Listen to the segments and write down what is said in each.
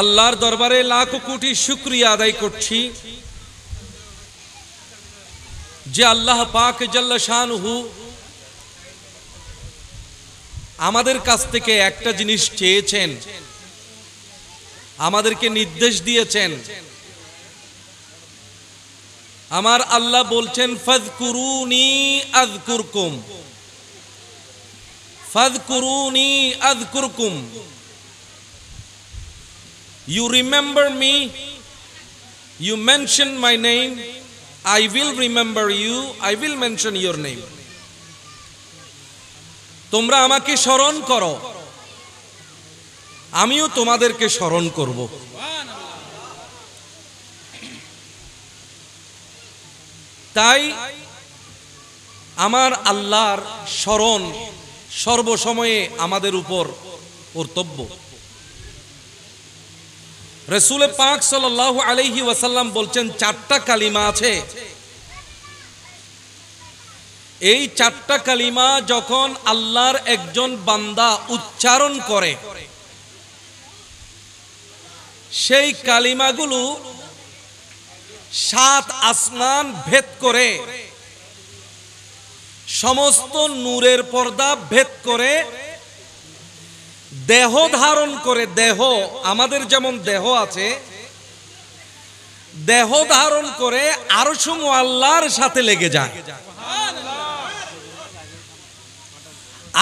আল্লাহর দরবারে লাখ কোটি শুক্রিয়া আদায় করছি যে আল্লাহ পাক হু আমাদের কাছ থেকে একটা জিনিস চেয়েছেন আমাদেরকে নির্দেশ দিয়েছেন আমার আল্লাহ বলছেন কুরকুম ফজকুরুনি আজকুরকুম আজ কুরকুম You remember me, you mention my name, I will remember you, I will mention your name. তোমরা আমাকে স্মরণ করো আমিও তোমাদেরকে স্মরণ করব তাই আমার আল্লাহর স্মরণ সর্বসময়ে আমাদের উপর কর্তব্য রসুল পাক সাল আলহি ওয়াসাল্লাম বলছেন চারটা কালিমা আছে এই চারটা কালিমা যখন আল্লাহর একজন বান্দা উচ্চারণ করে সেই কালিমাগুলো সাত আসমান ভেদ করে সমস্ত নূরের পর্দা ভেদ করে দেহ ধারণ করে দেহ আমাদের যেমন দেহ আছে দেহ ধারণ করে আরো সমু আল্লাহর সাথে লেগে যায়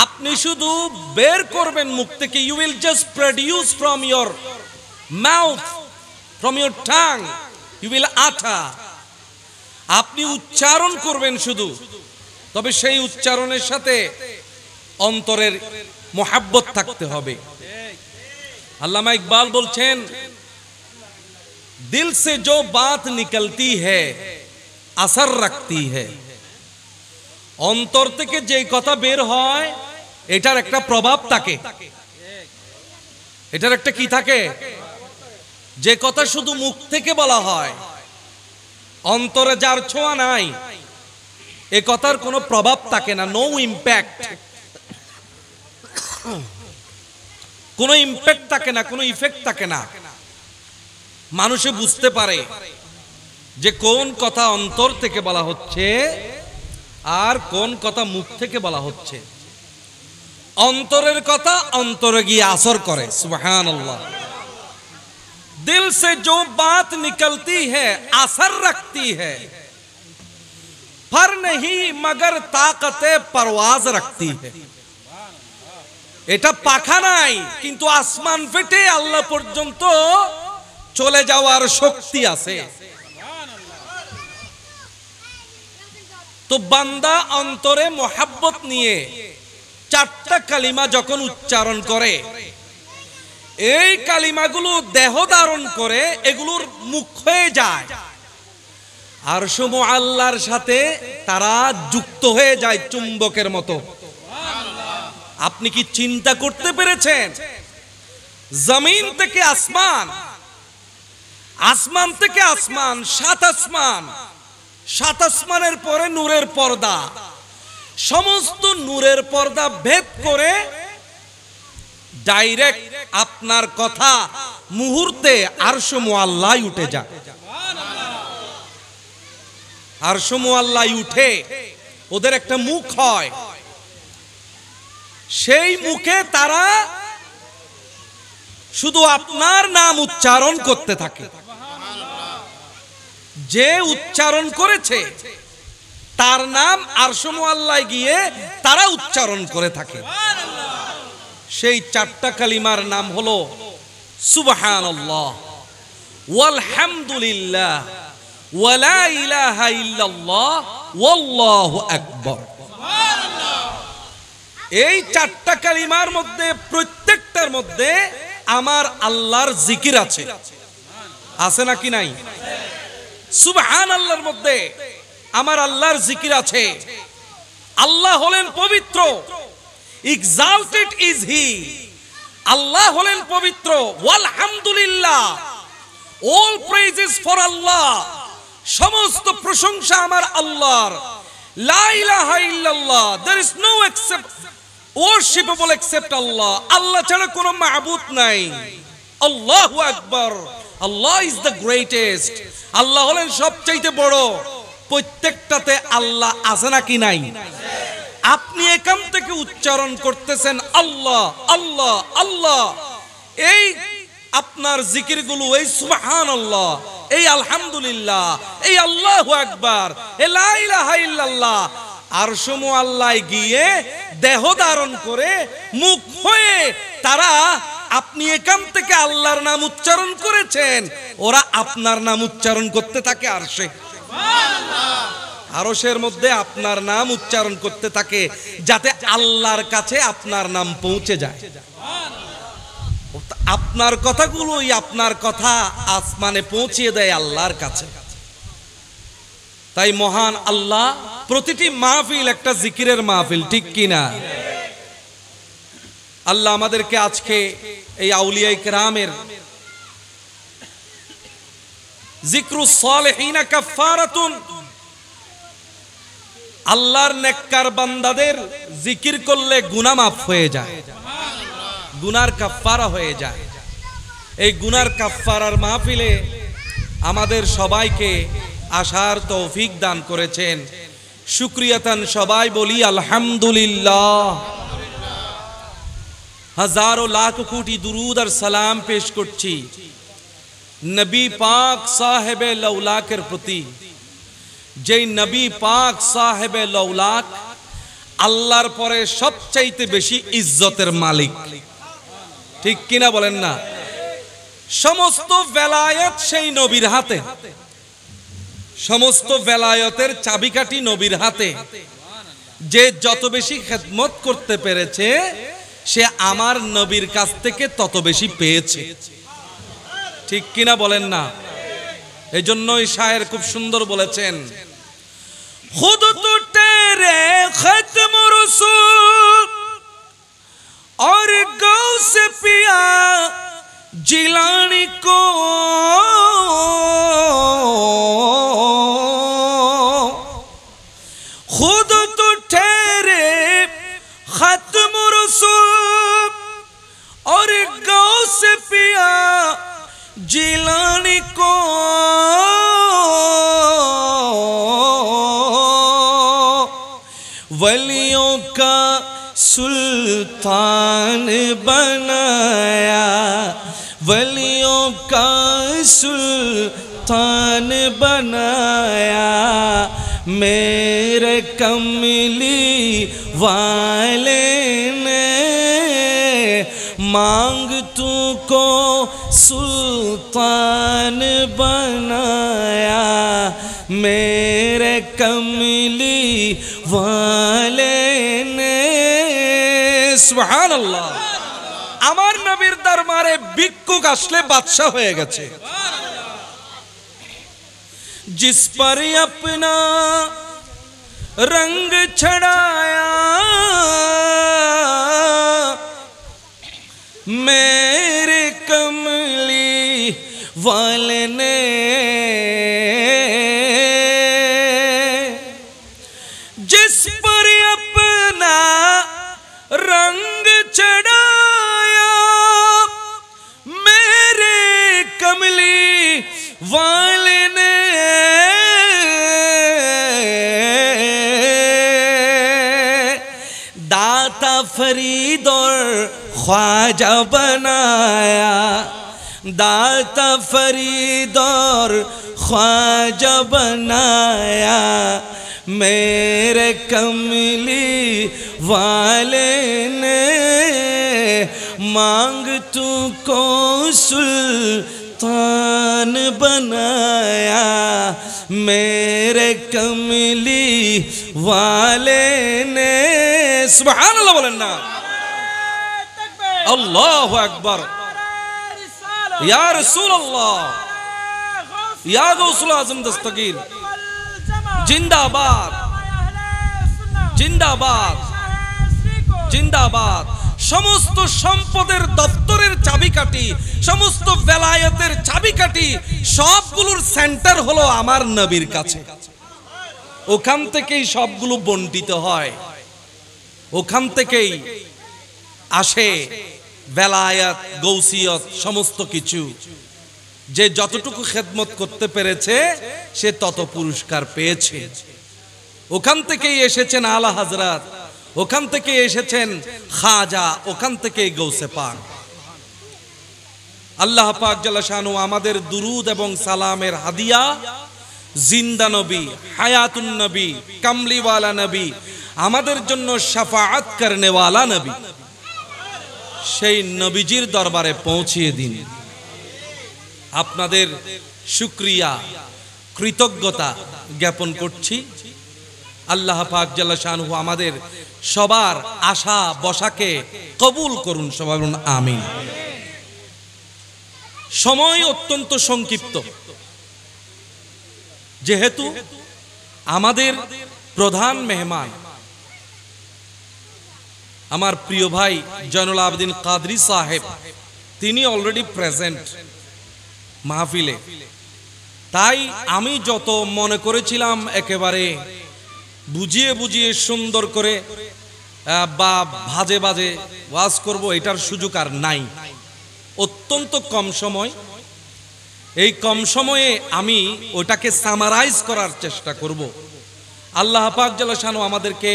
আপনি শুধু বের করবেন মুখ থেকে you will just produce from your mouth from your tongue you will আঠা আপনি উচ্চারণ করবেন শুধু তবে সেই উচ্চারণের সাথে অন্তরের মোহাব্বত থাকতে হবে আল্লামা ইকবাল বলছেন দিল সে যো বাত নিকলতি হ্যাঁ রাখতি হ্যাঁ অন্তর থেকে যে কথা বের হয় এটার একটা প্রভাব থাকে এটার একটা কি থাকে যে কথা শুধু মুখ থেকে বলা হয় অন্তরে যার ছোঁয়া নাই এ কথার কোনো প্রভাব থাকে না নো ইম্প্যাক্ট কোনো ইম্প্যাক্ট থাকে না কোনো ইফেক্ট থাকে না মানুষে বুঝতে পারে যে কোন কথা অন্তর থেকে বলা হচ্ছে আর কোন কথা মুখ থেকে বলা হচ্ছে অন্তরের কথা অন্তরে গিয়ে আসর করে সুবহান আল্লাহ দিল সে জো বাত নিকলতি হ্যাঁ আসর রাখতি হ্যাঁ ফর মগর তাকতে পরওয়াজ রাখতি হ্যাঁ এটা পাখা নাই কিন্তু আসমান ফেটে আল্লাহ পর্যন্ত চলে যাওয়ার শক্তি আছে তো বান্দা অন্তরে মোহাব্বত নিয়ে চারটা কালিমা যখন উচ্চারণ করে এই কালিমাগুলো দেহ ধারণ করে এগুলোর মুখ হয়ে যায় আর সম আল্লাহর সাথে তারা যুক্ত হয়ে যায় চুম্বকের মতো আপনি কি চিন্তা করতে পেরেছেন জমিন থেকে আসমান আসমান থেকে আসমান সাত আসমান সাত আসমানের পরে নূরের পর্দা সমস্ত নূরের পর্দা ভেদ করে ডাইরেক্ট আপনার কথা মুহূর্তে আরশমুয়াল্লাই উঠে যায় আল্লাহ উঠে ওদের একটা মুখ হয় সেই মুখে তারা শুধু আপনার নাম উচ্চারণ করতে থাকে যে উচ্চারণ করেছে তার নাম আরশমোয়াল্লায় গিয়ে তারা উচ্চারণ করে থাকে সেই চারটা কালিমার নাম হল সুবাহান ওয়ালহামদুলিল্লাহ এই চারটা কালিমার মধ্যে প্রত্যেকটার মধ্যে আমার আল্লাহর জিকির আছে আছে নাকি নাই সুবহান আল্লাহর মধ্যে আমার আল্লাহর জিকির আছে আল্লাহ হলেন পবিত্র এক্সাল্টেড ইজ হি আল্লাহ হলেন পবিত্র ওয়াল all all praises for Allah সমস্ত প্রশংসা আমার আল্লাহর লা ইলাহা ইল্লাল্লাহ there is no except worshipable except Allah আল্লাহ ছাড়া কোনো মাবুদ নাই। আল্লাহু আকবার। Allah is the greatest. আল্লাহ হলেন সবচাইতে বড়। প্রত্যেকটাতে আল্লাহ আছে নাকি নাই? আপনি এখান থেকে উচ্চারণ করতেছেন আল্লাহ আল্লাহ আল্লাহ এই আপনার জিকিরগুলো এই সুবহান আল্লাহ এই আলহামদুলিল্লাহ এই আল্লাহু আকবার এ লা ইলাহা ইল্লাল্লাহ আর আল্লাহ গিয়ে দেহ ধারণ করে মুখ হয়ে তারা আপনি এখান থেকে আল্লাহর নাম উচ্চারণ করেছেন ওরা আপনার নাম উচ্চারণ করতে থাকে আরশে আরসের মধ্যে আপনার নাম উচ্চারণ করতে থাকে যাতে আল্লাহর কাছে আপনার নাম পৌঁছে যায় আপনার কথাগুলোই আপনার কথা আসমানে পৌঁছিয়ে দেয় আল্লাহর কাছে তাই মহান আল্লাহ প্রতিটি মাহফিল একটা জিকিরের মাহফিল ঠিক কিনা আল্লাহ আমাদেরকে আজকে এই আউলিয়া ইকরামের জিক্রু সালেহিনা কাফারাতুন আল্লাহর নেককার বান্দাদের জিকির করলে গুনাহ মাফ হয়ে যায় গুনার কাফফারা হয়ে যায় এই গুনার কাফফারার মাহফিলে আমাদের সবাইকে আসার তৌফিক দান করেছেন শুক্রিয়াতান সবাই বলি আলহামদুলিল্লাহ হাজারো লাখ কোটি দুরুদ আর সালাম পেশ করছি নবী পাক সাহেবে লৌলাকের প্রতি যেই নবী পাক সাহেবে লৌলাক আল্লাহর পরে সবচাইতে বেশি ইজ্জতের মালিক ঠিক কিনা বলেন না সমস্ত বেলায়ত সেই নবীর হাতে সমস্ত বেলায়তের চাবিকাঠি নবীর হাতে যে যত বেশি খেদমত করতে পেরেছে সে আমার নবীর কাছ থেকে তত বেশি পেয়েছে ঠিক কিনা বলেন না এই জন্যই শায়ের খুব সুন্দর বলেছেন খুদ তো তেরে খতম রসুল جلان کو خود تو ٹھہرے ختم رسول اور گاؤں سے پیا جیل کو ولیوں کا سلطان بنایا ولیوں کا سلطان بنایا میرے کملی والے نے مانگ تو کو سلطان بنایا میرے کملی والے نے سبحان اللہ আমার নবীর দরবারে ভিক্ষুক আসলে বাদশাহ হয়ে গেছে जिस पर अपना रंग छड़ाया मेरे कमली वाले ने نے داتا فرید اور خواجہ بنایا داتا فرید اور خواجہ بنایا میرے کملی والے نے مانگ تو کو سل شیطان بنایا میرے کملی والے نے سبحان اللہ بلنہ اللہ اکبر یا رسول اللہ یا غوث العظم دستگیر جندہ بار جندہ بار جندہ بار সমস্ত সম্পদের দপ্তরের চাবিকাঠি সমস্ত বেলায়তের চাবিকাঠি সবগুলোর সেন্টার হলো আমার নবীর কাছে ওখান থেকেই সবগুলো বন্টিত হয় ওখান থেকেই আসে বেলায়াত গৌসিয়ত সমস্ত কিছু যে যতটুকু খেদমত করতে পেরেছে সে তত পুরস্কার পেয়েছে ওখান থেকেই এসেছেন আলা হাজরাত ওখান থেকে এসেছেন খাজা ওখান থেকে গৌসে পাক আল্লাহ পাক জালাশানু আমাদের দুরুদ এবং সালামের হাদিয়া জিন্দা নবী হায়াতুন নবী কামলিওয়ালা নবী আমাদের জন্য সাফাত করনেওয়ালা নবী সেই নবীজির দরবারে পৌঁছিয়ে দিন আপনাদের শুক্রিয়া কৃতজ্ঞতা জ্ঞাপন করছি আল্লাহ পাক জাল্লা শাহু আমাদের সবার আশা বসাকে কবুল করুন সবাই আমিন সময় অত্যন্ত সংক্ষিপ্ত যেহেতু আমাদের প্রধান মেহমান আমার প্রিয় ভাই জয়নুল আবদিন কাদরি সাহেব তিনি অলরেডি প্রেজেন্ট মাহফিলে তাই আমি যত মনে করেছিলাম একেবারে বুঝিয়ে বুঝিয়ে সুন্দর করে বা ভাজে বাজে ওয়াজ করব এটার সুযোগ আর নাই অত্যন্ত কম সময় এই কম সময়ে আমি ওটাকে সামারাইজ করার চেষ্টা করব আল্লাহ পাক শানু আমাদেরকে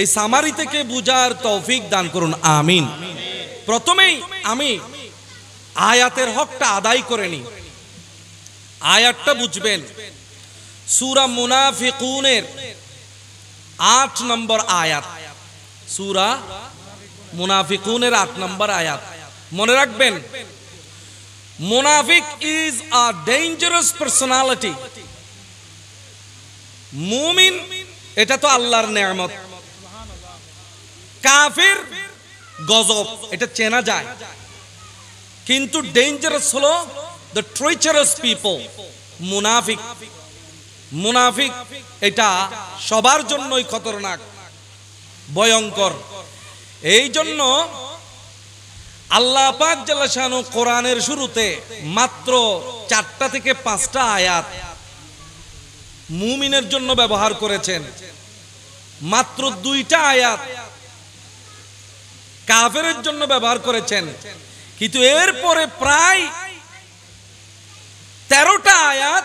এই সামারি থেকে বুঝার তৌফিক দান করুন আমিন প্রথমেই আমি আয়াতের হকটা আদায় করে নি আয়াতটা বুঝবেন সুরা মুনাফিকুনের আট নম্বর আয়াত সুরা মুনাফিকুনের আট নম্বর আয়াত মনে রাখবেন মুনাফিক ইজ আ ডেঞ্জারাস পার্সোনালিটি মুমিন এটা তো আল্লাহর নিয়ামত কাফের গজব এটা চেনা যায় কিন্তু ডেঞ্জারাস হলো দ্য ট্রেচারাস পিপল মুনাফিক মুনাফিক এটা সবার জন্যই খতরনাক ভয়ঙ্কর এই জন্য আল্লাহ পাক জালাসানু কোরআনের শুরুতে মাত্র চারটা থেকে পাঁচটা আয়াত মুমিনের জন্য ব্যবহার করেছেন মাত্র দুইটা আয়াত কাফেরের জন্য ব্যবহার করেছেন কিন্তু এরপরে প্রায় তেরোটা আয়াত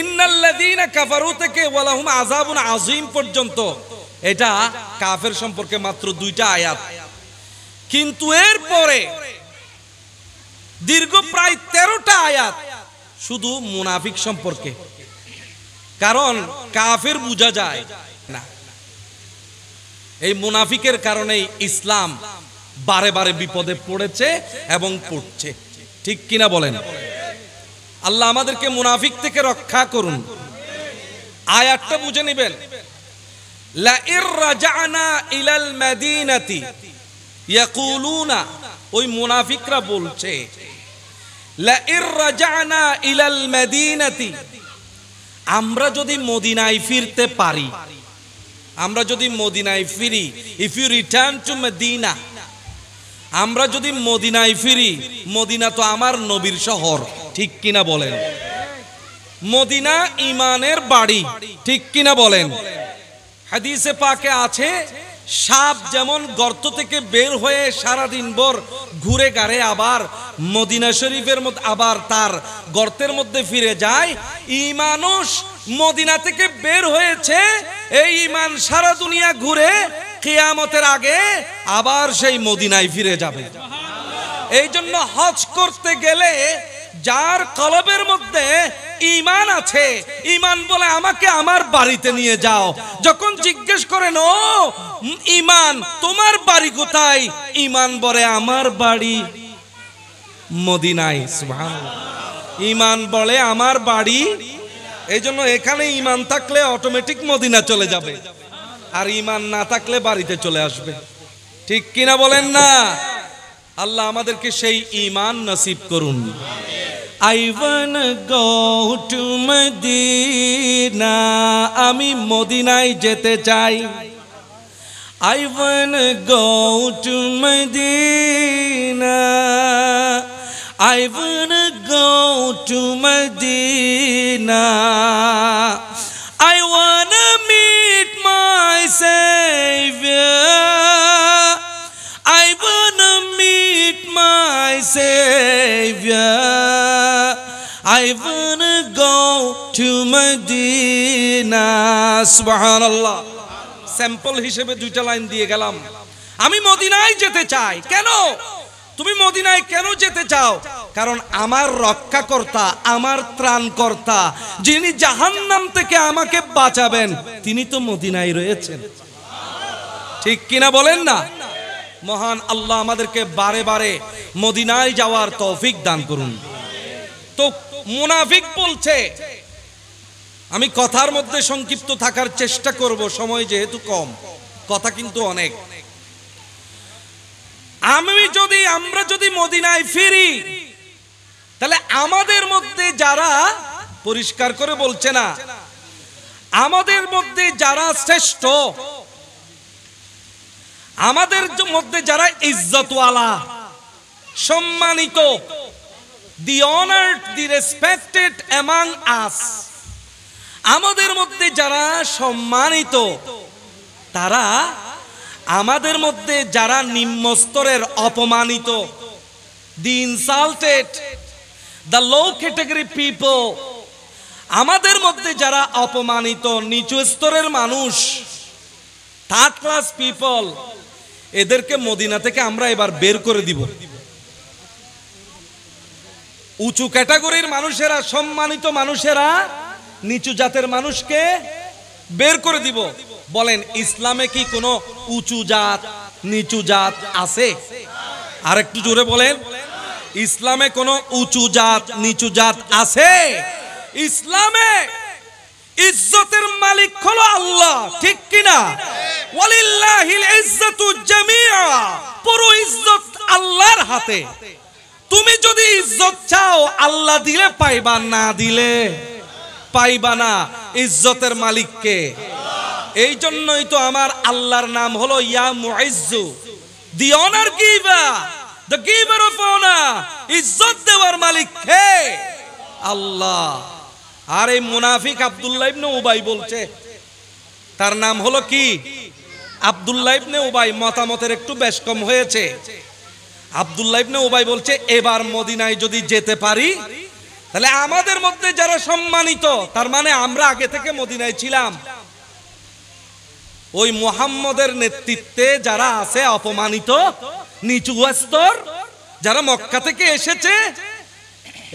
ইন্নাল্লাদিনা কাফারু থেকে পর্যন্ত এটা কাফের সম্পর্কে মাত্র দুইটা আয়াত কিন্তু দীর্ঘ প্রায় তেরোটা আয়াত শুধু মুনাফিক সম্পর্কে কারণ কাফের বোঝা যায় না এই মুনাফিকের কারণেই ইসলাম বারে বারে বিপদে পড়েছে এবং পড়ছে ঠিক কিনা বলেন আল্লাহ আমাদেরকে মুনাফিক থেকে রক্ষা করুন আয়াতটা বুঝে নেবেন ওই মুনাফিকরা বলছে আমরা যদি মদিনায় ফিরতে পারি আমরা যদি মদিনায় ফিরি if you return to Medina আমরা যদি মদিনায় ফিরি মদিনা তো আমার নবীর শহর ঠিক কিনা বলেন মদিনা ইমানের বাড়ি ঠিক কিনা বলেন হাদিসে পাকে আছে সাপ যেমন গর্ত থেকে বের হয়ে সারা ভর ঘুরে গাড়ে আবার মদিনা শরীফের মধ্যে আবার তার গর্তের মধ্যে ফিরে যায় ইমানুষ মদিনা থেকে বের হয়েছে এই ইমান সারা দুনিয়া ঘুরে কেয়ামতের আগে আবার সেই মদিনায় ফিরে যাবে এই জন্য হজ করতে গেলে যার কলবের মধ্যে ইমান আছে ইমান বলে আমাকে আমার বাড়িতে নিয়ে যাও যখন জিজ্ঞেস করেন ও ইমান তোমার বাড়ি কোথায় ইমান বলে আমার বাড়ি মদিনায় ইমান বলে আমার বাড়ি এই জন্য এখানে ইমান থাকলে অটোমেটিক মদিনা চলে যাবে আর ইমান না থাকলে বাড়িতে চলে আসবে ঠিক কিনা বলেন না আল্লাহ আমাদেরকে সেই ইমান নসিব করুন গো টু মদিনা আমি মদিনায় যেতে চাই go to Medina go to Medina sample হিসেবে দুইটা লাইন দিয়ে গেলাম আমি মদিনায় যেতে চাই কেন তুমি মদিনায় কেন যেতে চাও কারণ আমার রক্ষাকর্তা আমার ত্রাণকর্তা যিনি জাহান্নাম থেকে আমাকে বাঁচাবেন তিনি তো মদিনায় রয়েছেন ঠিক কিনা বলেন না মহান আল্লাহ আমাদেরকে বারে বারে মদিনায় যাওয়ার তৌফিক দান করুন তো মুনাফিক বলছে আমি কথার মধ্যে সংক্ষিপ্ত থাকার চেষ্টা করব সময় যেহেতু কম কথা কিন্তু অনেক আমি যদি আমরা যদি মদিনায় ফিরি তাহলে আমাদের মধ্যে যারা পরিষ্কার করে বলছে না আমাদের মধ্যে যারা শ্রেষ্ঠ আমাদের মধ্যে যারা ইজ্জতওয়ালা সম্মানিত the honoured the respected among us আমাদের মধ্যে যারা সম্মানিত তারা আমাদের মধ্যে যারা নিম্ন স্তরের অপমানিত the insulted the low category people আমাদের মধ্যে যারা অপমানিত নিচু স্তরের মানুষ থার্ড ক্লাস পিপল এদেরকে মদিনা থেকে আমরা এবার বের করে দিব উঁচু ক্যাটাগরির মানুষেরা সম্মানিত মানুষেরা নিচু জাতের মানুষকে বের করে দিব বলেন ইসলামে কি কোনো উঁচু জাত নিচু জাত আছে আর একটু জোরে বলেন ইসলামে কোনো উঁচু জাত নিচু জাত আছে ইসলামে ইজ্জতের মালিক হলো আল্লাহ ঠিক কিনা ওয়ালিল্লাহিল ইজ্জাতু জামিআ পুরো ইজ্জত আল্লাহর হাতে তুমি যদি ইজ্জত চাও আল্লাহ দিলে পাইবা না দিলে পাইবা না ইজ্জতের মালিককে এই জন্যই তো আমার আল্লাহর নাম হলো ইয়া মুআইজ্জু the honour giver the giver of honour ইজ্জত দেওয়ার মালিক কে আল্লাহ আর এই মুনাফিক আব্দুল্লাহ ইবনে উবাই বলছে তার নাম হলো কি আব্দুল্লাহ ইবনে উবাই মতামতের একটু বেশ কম হয়েছে আব্দুল্লাহ ইবনে উবাই বলছে এবার মদিনায় যদি যেতে পারি তাহলে আমাদের মধ্যে যারা সম্মানিত তার মানে আমরা আগে থেকে মদিনায় ছিলাম ওই মোহাম্মদের নেতৃত্বে যারা আছে অপমানিত নিচু স্তর যারা মক্কা থেকে এসেছে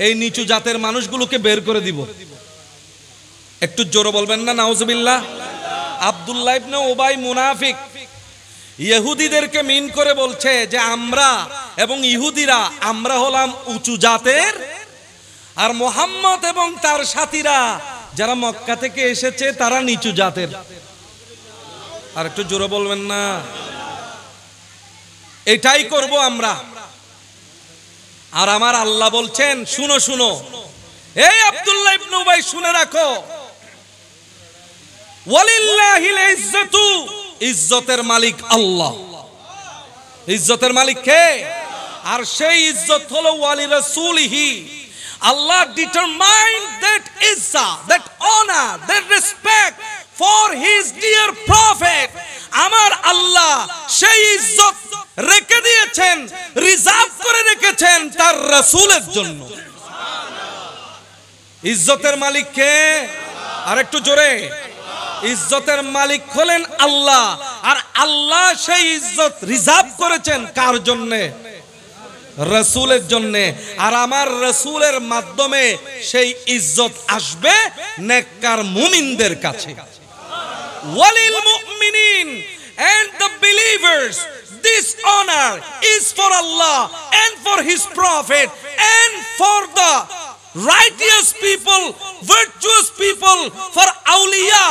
এই নিচু জাতের মানুষগুলোকে বের করে দিব একটু জোরে বলবেন না নাউজবিল্লা আবদুল্লাহ ইবনে ওবাই মুনাফিক ইহুদিদেরকে মিন করে বলছে যে আমরা এবং ইহুদিরা আমরা হলাম উঁচু জাতের আর মোহাম্মদ এবং তার সাথীরা যারা মক্কা থেকে এসেছে তারা নিচু জাতের আর একটু জোরে বলবেন না এটাই করব আমরা আর আমার আল্লাহ বলছেন শুনো শুনো এই আব্দুল্লাহ ইবনু ভাই শুনে রাখো ওয়ালিল্লাহিল ইজ্জাতু ইজ্জতের মালিক আল্লাহ ইজ্জতের মালিক কে আর সেই ইজ্জত হলো ওয়ালি রাসূলিহি Allah determined that Isa, that honor, that respect for his dear prophet. আমার আল্লাহ সেই ইজ্জত রেখে দিয়েছেন রিজার্ভ করে রেখেছেন তার রাসূলের জন্য ইজ্জতের মালিক কে আর একটু জোরে ইজ্জতের মালিক হলেন আল্লাহ আর আল্লাহ সেই ইজ্জত রিজার্ভ করেছেন কার জন্যে রসুলের জন্যে আর আমার রসুলের মাধ্যমে সেই ইজ্জত আসবে নেককার মুমিনদের কাছে ওয়ালিল মুমিনিন and the believers this honor is for Allah and for his prophet and for the righteous people virtuous people for আউলিয়া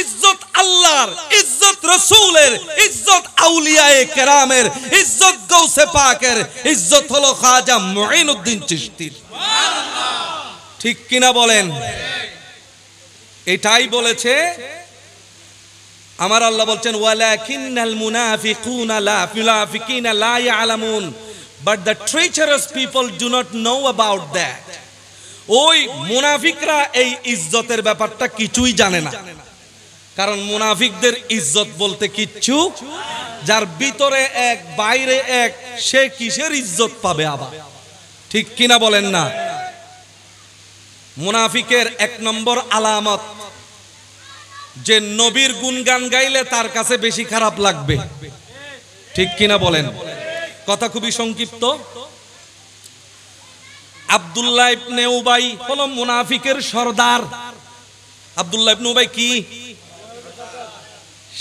ইজ্জত আল্লাহর ইজ্জত রসুলের ইজ্জত আউলিয়ায়ে কেরামের ইজ্জত গৌসে পাকের ইজ্জত হলো খাজা মঈনুদ্দিন চিশতির ঠিক কিনা বলেন এটাই বলেছে আমার আল্লাহ বলছেন ওয়ালাকিনাল মুনাফিকুনা লা ফিলাফিকিনা লা ইয়ালামুন but the treacherous people do not know about that ওই মুনাফিকরা এই ইজ্জতের ব্যাপারটা কিছুই জানে না কারণ মুনাফিকদের ইজ্জত বলতে কিচ্ছু যার ভিতরে এক বাইরে এক সে কিসের ইজ্জত পাবে আবার ঠিক কিনা বলেন না মুনাফিকের এক নম্বর আলামত যে নবীর গান গাইলে তার কাছে বেশি খারাপ লাগবে ঠিক কিনা বলেন কথা খুবই সংক্ষিপ্ত আবদুল্লাহ ইবনে উবাই হলো মুনাফিকের সর্দার আবদুল্লাহ ইবনে উবাই কি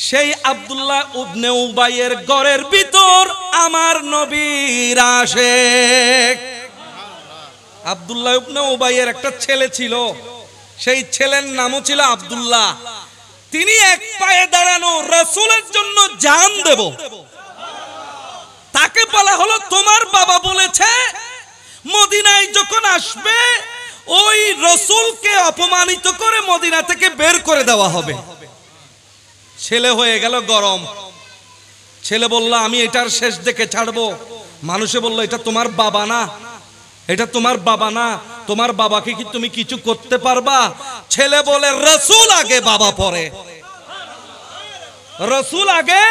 সেই আবদুল্লাহ উবনে উবাইয়ের ঘরের ভিতর আমার নবীর আসে আবদুল্লাহ ইবনে উবাইয়ের একটা ছেলে ছিল সেই ছেলের নামও ছিল আব্দুল্লাহ তিনি এক পায়ে দাঁড়ানো রাসূলের জন্য জান দেব তাকে বলা হলো তোমার বাবা বলেছে মদিনায় যখন আসবে ওই রসুলকে অপমানিত করে মদিনা থেকে বের করে দেওয়া হবে ছেলে হয়ে গেল গরম ছেলে বলল আমি এটার শেষ দেখে ছাড়বো মানুষে বলল এটা তোমার বাবা না এটা তোমার বাবা না তোমার বাবাকে কি তুমি কিছু করতে পারবা ছেলে বলে রসুল আগে বাবা পরে রসুল আগে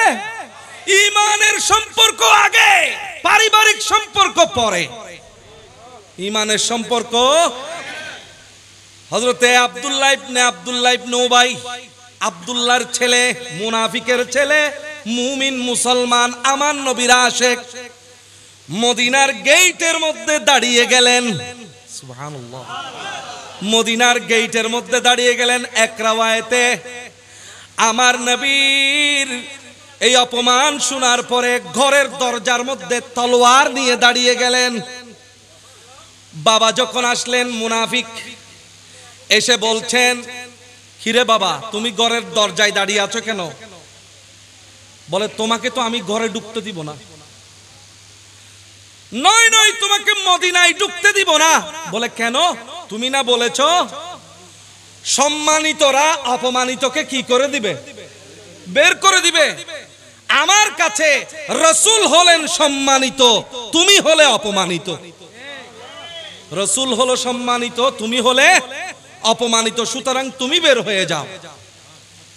ইমানের সম্পর্ক আগে পারিবারিক সম্পর্ক পরে ইমানের সম্পর্ক হজরতে আবদুল্লাহ ইবনে আবদুল্লাহ ইবনে উবাই আবদুল্লাহর ছেলে মুনাফিকের ছেলে মুমিন মুসলমান আমার নবীরা আশেক মদিনার গেইটের মধ্যে দাঁড়িয়ে গেলেন মদিনার গেইটের মধ্যে দাঁড়িয়ে গেলেন এক রাওয়ায়েতে আমার নবীর এই অপমান শোনার পরে ঘরের দরজার মধ্যে তলোয়ার নিয়ে দাঁড়িয়ে গেলেন বাবা যখন আসলেন মুনাফিক এসে বলছেন হিরে বাবা তুমি ঘরের দরজায় দাঁড়িয়ে আছো কেন বলে তোমাকে তো আমি ঘরে ডুবতে দিব না নয় নয় তোমাকে মদিনায় ডুবতে দিব না বলে কেন তুমি না বলেছ সম্মানিতরা অপমানিতকে কি করে দিবে বের করে দিবে আমার কাছে রসুল হলেন সম্মানিত তুমি হলে অপমানিত রসুল হলো সম্মানিত তুমি হলে অপমানিত সুতরাং তুমি বের হয়ে যাও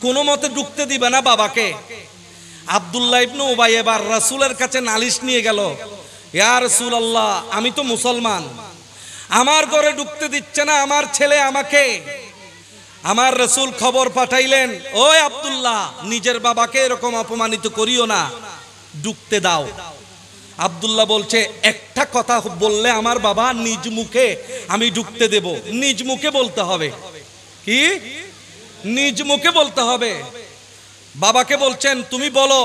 কোনো মতে ঢুকতে দিবে না বাবাকে আবদুল্লাহ ইবনু উবাই এবার রসুলের কাছে নালিশ নিয়ে গেল ইয়ার রসুল আল্লাহ আমি তো মুসলমান আমার ঘরে ঢুকতে দিচ্ছে না আমার ছেলে আমাকে আমার রসুল খবর পাঠাইলেন ওই আবদুল্লাহ নিজের বাবাকে এরকম অপমানিত করিও না ঢুকতে দাও আবদুল্লাহ বলছে একটা কথা বললে আমার বাবা নিজ মুখে আমি ঢুকতে দেব নিজ মুখে বলতে হবে কি নিজ মুখে বলতে হবে বাবাকে বলছেন তুমি বলো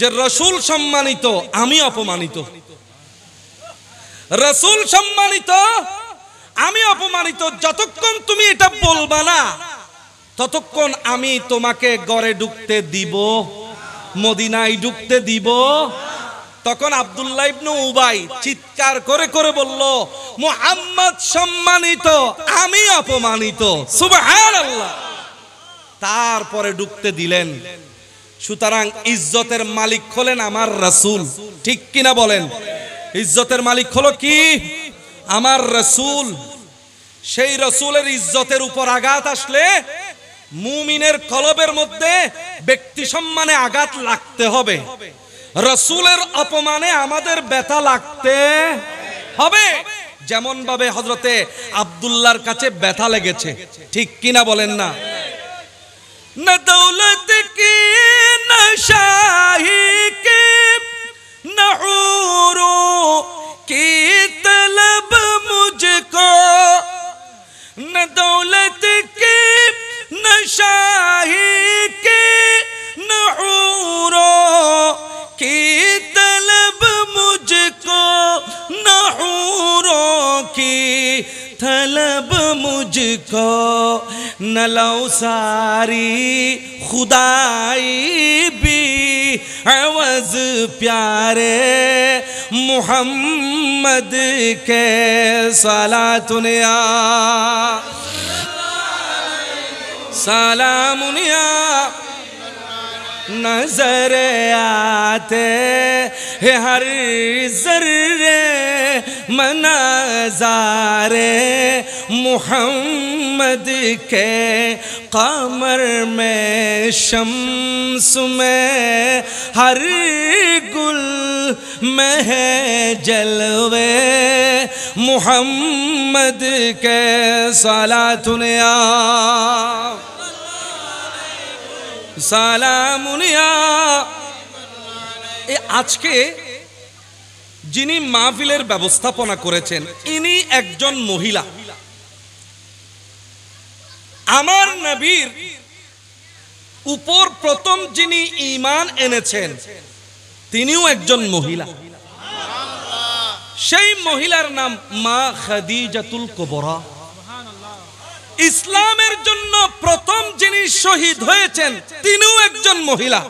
যে রসুল সম্মানিত আমি অপমানিত রসুল সম্মানিত আমি অপমানিত যতক্ষণ তুমি এটা বলবা না ততক্ষণ আমি তোমাকে গড়ে ঢুকতে দিব মদিনায় ঢুকতে দিব তখন আবদুল্লাহ ইবনু উবাই চিৎকার করে করে বলল মুহাম্মদ সম্মানিত আমি অপমানিত সুবহানাল্লাহ তারপরে ডুবতে দিলেন সুতরাং ইজ্জতের মালিক হলেন আমার রাসূল ঠিক কিনা বলেন ইজ্জতের মালিক হলো কি আমার রাসূল সেই রাসূলের ইজ্জতের উপর আঘাত আসলে মুমিনের কলবের মধ্যে ব্যক্তি সম্মানে আঘাত লাগতে হবে রসুলের অপমানে আমাদের ব্যথা লাগতে হবে যেমন ভাবে হজরতে আবদুল্লার কাছে ব্যথা লেগেছে ঠিক কিনা বলেন না না দৌলত কি না শাহী কি না কি তলব মুঝকো না দৌলত কি না শাহী কি না کی طلب مجھ کو نہوروں کی طلب مجھ کو نہ لو ساری خدائی بھی عوض پیارے محمد کے سال تنیا سلام منیا نظر آتے ہے ہر ذر مناظار محمد کے قامر میں شمس میں ہر گل میں ہے جلوے محمد کے سوال تنیا সালামুনিয়া এ আজকে যিনি মাহফিলের ব্যবস্থাপনা করেছেন ইনি একজন মহিলা আমার নবীর উপর প্রথম যিনি ইমান এনেছেন তিনিও একজন মহিলা সেই মহিলার নাম মা খাদিজাতুল কবরা ইসলামের জন্য প্রথম যিনি শহীদ হয়েছেন তিনিও একজন মহিলা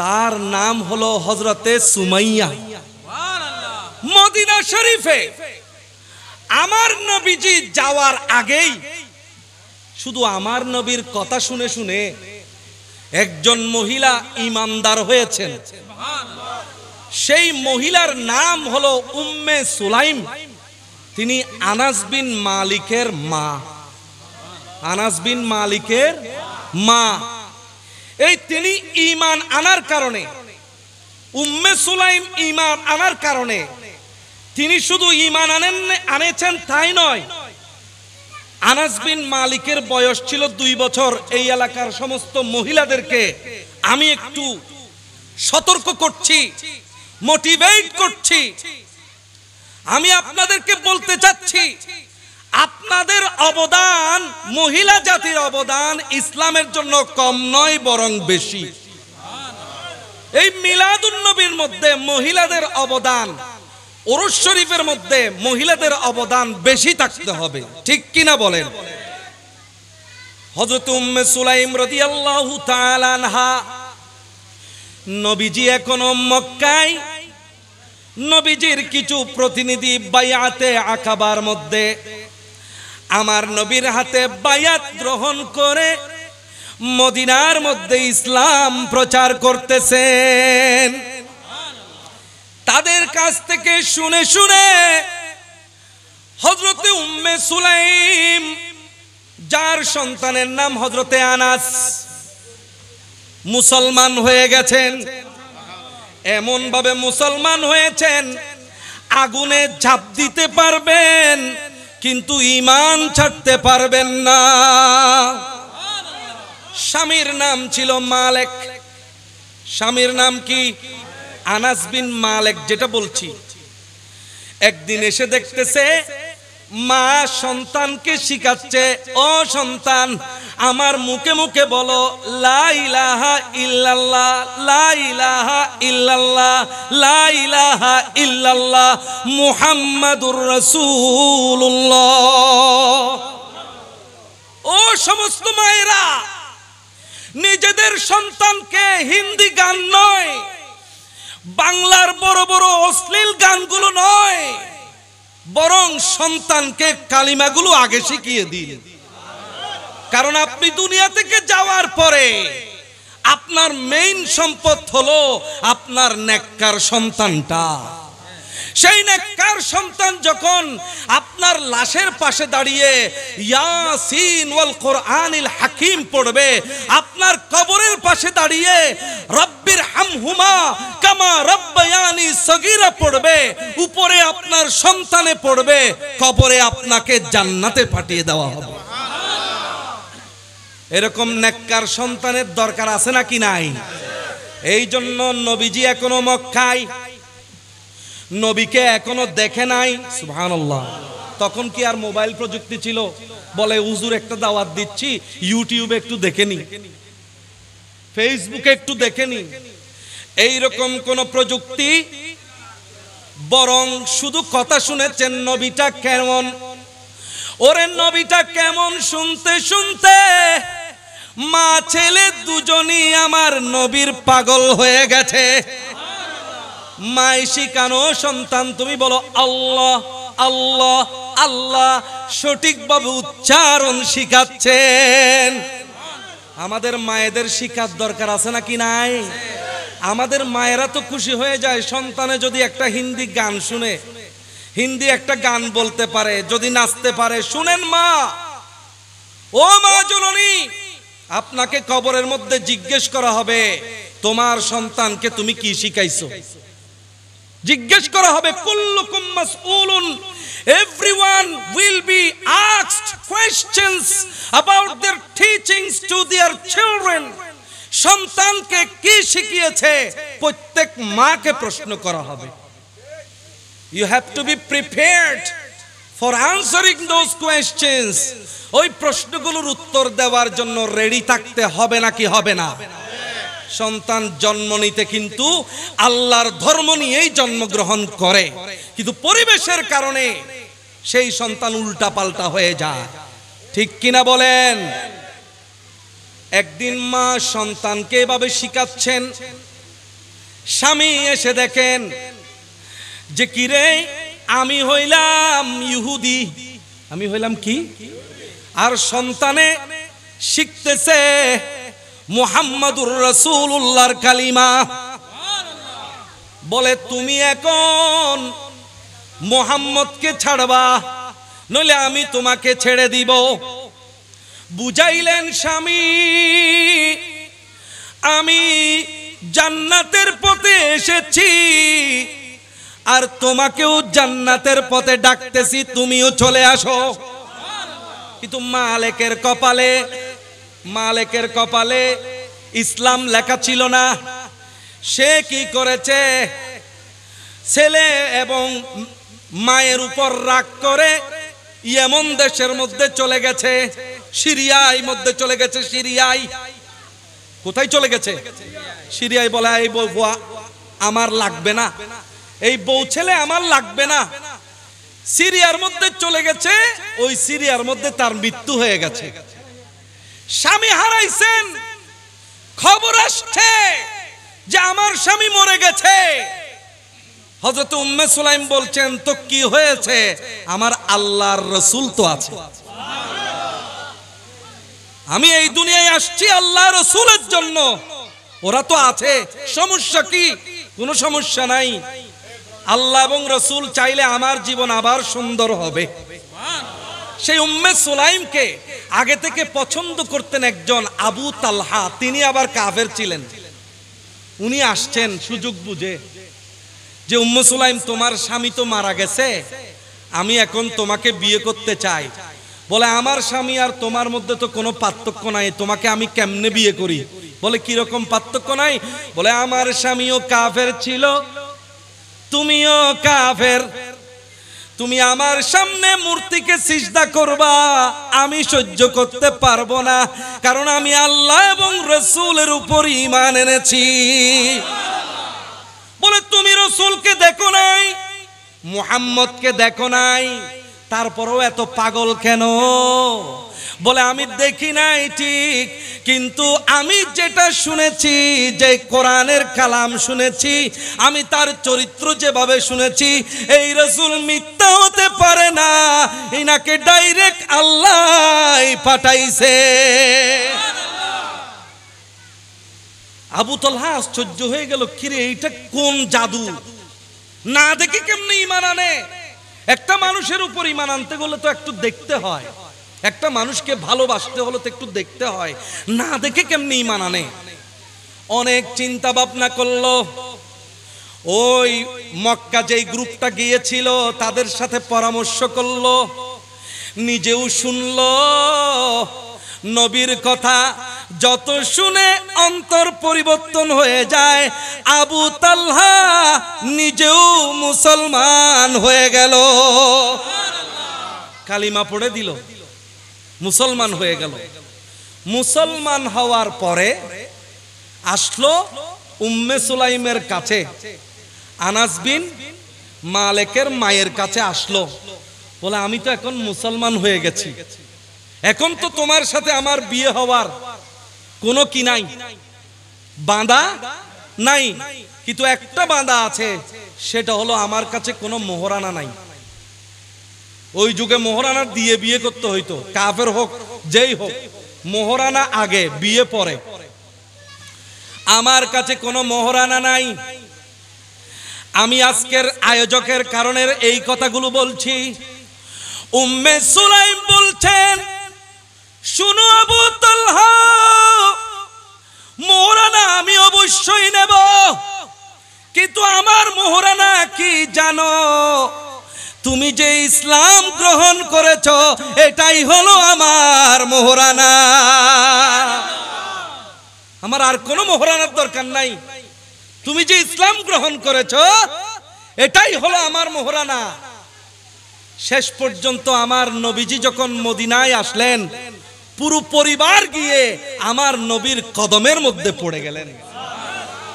তার নাম হলো হজরতে সুমাইয়া মদিনা শরীফে আমার নবীজি যাওয়ার আগেই শুধু আমার নবীর কথা শুনে শুনে একজন মহিলা ইমানদার হয়েছেন সেই মহিলার নাম হলো উম্মে সুলাইম তিনি আনাস বিন মালিকের মা আনাস বিন মালিকের মা এই তিনি ইমান আনার কারণে উম্মে সুলাইম ইমান আনার কারণে তিনি শুধু ইমান আনেন আনেছেন তাই নয় আনাস বিন মালিকের বয়স ছিল দুই বছর এই এলাকার সমস্ত মহিলাদেরকে আমি একটু সতর্ক করছি মোটিভেট করছি আমি আপনাদেরকে বলতে চাচ্ছি আপনাদের অবদান মহিলা জাতির অবদান ইসলামের জন্য কম নয় বরং বেশি এই মিলাদুন্নবীর মধ্যে মহিলাদের অবদান ওরস শরীফের মধ্যে মহিলাদের অবদান বেশি থাকতে হবে ঠিক কিনা বলেন হজরত উম্মে সুলাইম রাদিয়াল্লাহু নবীজি এখনো মক্কায় নবীজির কিছু প্রতিনিধি বায়াতে আকাবার মধ্যে আমার নবীর হাতে বায়াত গ্রহণ করে মদিনার মধ্যে ইসলাম প্রচার করতেছেন তাদের কাছ থেকে শুনে শুনে হজরতে উম্মে সুলাইম যার সন্তানের নাম হজরতে আনাস মুসলমান হয়ে গেছেন এমনভাবে মুসলমান হয়েছেন আগুনে ঝাঁপ দিতে পারবেন কিন্তু ইমান ছাড়তে পারবেন না স্বামীর নাম ছিল মালেক স্বামীর নাম কি আনাস বিন মালেক যেটা বলছি একদিন এসে দেখতেছে মা সন্তানকে শিখাচ্ছে ও সন্তান আমার মুখে মুখে বলো লাইলাহা ইল্লাল্লাহ লাইলাহা ইল্লাল্লাহ লাইলাহা ইল্লাল্লাহ মুহাম্মাদুর রাসূলুল্লাহ ও সমস্ত মায়েরা নিজেদের সন্তানকে হিন্দি গান নয় বাংলার বড় বড় অশ্লীল গানগুলো নয় বরং সন্তানকে কালিমাগুলো আগে শিখিয়ে দিন কারণ আপনি দুনিয়া থেকে যাওয়ার পরে আপনার মেইন সম্পদ হলো আপনার নেককার সন্তানটা সেই নেককার সন্তান যখন আপনার লাশের পাশে দাঁড়িয়ে ইয়াসিন ওয়াল কোরআনুল হাকিম পড়বে আপনার কবরের পাশে দাঁড়িয়ে রব্বির হামহুমা কামা রব্বায়ানি সগীরা পড়বে উপরে আপনার সন্তানে পড়বে কবরে আপনাকে জান্নাতে পাঠিয়ে দেওয়া হবে এরকম নেককার সন্তানের দরকার আছে নাকি নাই এই জন্য নবীজি এখনো মক্কায় নবীকে এখনো দেখে নাই সুবহানাল্লাহ তখন কি আর মোবাইল প্রযুক্তি ছিল বলে উজুর একটা দাওয়াত দিচ্ছি ইউটিউবে একটু দেখে নি ফেসবুকে একটু দেখে নি এইরকম কোন প্রযুক্তি বরং শুধু কথা শুনেছেন নবীটা কেমন ওরে নবীটা কেমন শুনতে শুনতে মা ছেলে দুজনই আমার নবীর পাগল হয়ে গেছে মাই শিখানো সন্তান তুমি বলো আল্লাহ আল্লাহ আল্লাহ সঠিকভাবে উচ্চারণ শিখাচ্ছেন আমাদের মায়েদের শিখার দরকার আছে নাকি নাই আমাদের মায়েরা তো খুশি হয়ে যায় সন্তানে যদি একটা হিন্দি গান শুনে হিন্দি একটা গান বলতে পারে যদি নাচতে পারে শুনেন মা ও মা জননী আপনাকে কবরের মধ্যে জিজ্ঞেস করা হবে তোমার সন্তানকে তুমি কি শিখাইছো জিজ্ঞেস করা হবে কুল্লুকুম মাসউলুন everyone will be asked questions about their teachings to their children সন্তানকে কি শিখিয়েছে প্রত্যেক মাকে প্রশ্ন করা হবে you have to be prepared for answering those questions ওই প্রশ্নগুলোর উত্তর দেওয়ার জন্য রেডি থাকতে হবে নাকি হবে না সন্তান জন্ম নিতে কিন্তু আল্লাহর ধর্ম নিয়েই জন্মগ্রহণ করে কিন্তু পরিবেশের কারণে সেই সন্তান উল্টা পাল্টা হয়ে যায় ঠিক কিনা বলেন একদিন মা সন্তানকে এভাবে শিখাচ্ছেন স্বামী এসে দেখেন যে কিরে আমি হইলাম ইহুদি আমি হইলাম কি আর সন্তানে শিখতেছে মোহাম্মদুর উল্লাহর কালিমা বলে তুমি এখন মোহাম্মদকে ছাড়বা নইলে আমি তোমাকে ছেড়ে দিব বুঝাইলেন স্বামী আমি জান্নাতের পথে এসেছি আর তোমাকেও জান্নাতের পথে ডাকতেছি তুমিও চলে আসো কিন্তু মালেকের কপালে মালেকের কপালে ইসলাম লেখা ছিল না সে কি করেছে ছেলে এবং মায়ের উপর রাগ করে ইয়েমন দেশের মধ্যে চলে গেছে সিরিয়ায় মধ্যে চলে গেছে সিরিয়ায় কোথায় চলে গেছে সিরিয়ায় বলে এই বউ আমার লাগবে না এই বউ ছেলে আমার লাগবে না সিরিয়ার মধ্যে চলে গেছে ওই সিরিয়ার মধ্যে তার মৃত্যু হয়ে গেছে স্বামী হারাইছেন খবর আসছে যে আমার স্বামী মরে গেছে হজরত উম্মে সুলাইম বলছেন তো কি হয়েছে আমার আল্লাহর রসুল তো আছে আমি এই দুনিয়ায় আসছি আল্লাহ রসুলের জন্য ওরা তো আছে সমস্যা কি কোনো সমস্যা নাই আল্লাহ এবং রসুল চাইলে আমার জীবন আবার সুন্দর হবে সেই উম্মে সুলাইমকে আগে থেকে পছন্দ করতেন একজন আবু তালহা তিনি আবার কাফের ছিলেন উনি আসছেন সুযোগ বুঝে যে উম্মু সুলাইম তোমার স্বামী তো মারা গেছে আমি এখন তোমাকে বিয়ে করতে চাই বলে আমার স্বামী আর তোমার মধ্যে তো কোনো পার্থক্য নাই তোমাকে আমি কেমনে বিয়ে করি বলে কিরকম পার্থক্য নাই বলে আমার স্বামীও কাফের ছিল তুমিও কাফের তুমি আমার সামনে মূর্তিকে সিজদা করবা আমি সহ্য করতে পারবো না কারণ আমি আল্লাহ এবং রসুলের উপর ইমান এনেছি বলে তুমি রসুলকে দেখো নাই মুহাম্মদকে দেখো নাই তারপরেও এত পাগল কেন বলে আমি দেখি নাই ঠিক কিন্তু আমি যেটা শুনেছি যে কোরআনের কালাম শুনেছি আমি তার চরিত্র যেভাবে শুনেছি এই রসুল মিথ্যা হতে পারে না ইনাকে ডাইরেক্ট আল্লাহ পাঠাইছে আবু তলহা আশ্চর্য হয়ে গেল কিরে এইটা কোন জাদু না দেখে কেমনি ইমান আনে একটা মানুষের উপর ইমান আনতে গেলে তো একটু দেখতে হয় একটা মানুষকে ভালোবাসতে হলে তো একটু দেখতে হয় না দেখে কেমনি ইমান আনে অনেক চিন্তা ভাবনা করলো ওই মক্কা যেই গ্রুপটা গিয়েছিল তাদের সাথে পরামর্শ করলো নিজেও শুনল নবীর কথা যত শুনে অন্তর পরিবর্তন হয়ে যায় আবু তাল্হা নিজেও মুসলমান হয়ে গেল কালিমা পড়ে দিল মুসলমান হয়ে গেল মুসলমান হওয়ার পরে আসলো উম্মে সুলাইমের কাছে আনাস বিন মালেকের মায়ের কাছে আসলো বলে আমি তো এখন মুসলমান হয়ে গেছি এখন তো তোমার সাথে আমার বিয়ে হওয়ার কোনো কি নাই বাঁধা নাই কিন্তু একটা বাঁধা আছে সেটা হলো আমার কাছে কোনো মোহরানা নাই ওই যুগে মোহরানা দিয়ে বিয়ে করতে হইতো কাফের হোক যেই হোক মোহরানা আগে বিয়ে পরে আমার কাছে কোনো মোহরানা নাই আমি আজকের আয়োজকের কারণে এই কথাগুলো বলছি উম্মে সুলাইম বলছেন শুনো আবু তালহা মোহরানা আমি অবশ্যই নেব কিন্তু আমার মোহরানা কি জানো তুমি যে ইসলাম গ্রহণ করেছ এটাই হলো আমার মোহরানা আমার আর কোনো মোহরানার দরকার নাই তুমি যে ইসলাম গ্রহণ করেছ এটাই হলো আমার মোহরানা শেষ পর্যন্ত আমার নবীজি যখন মদিনায় আসলেন পুরো পরিবার গিয়ে আমার নবীর কদমের মধ্যে পড়ে গেলেন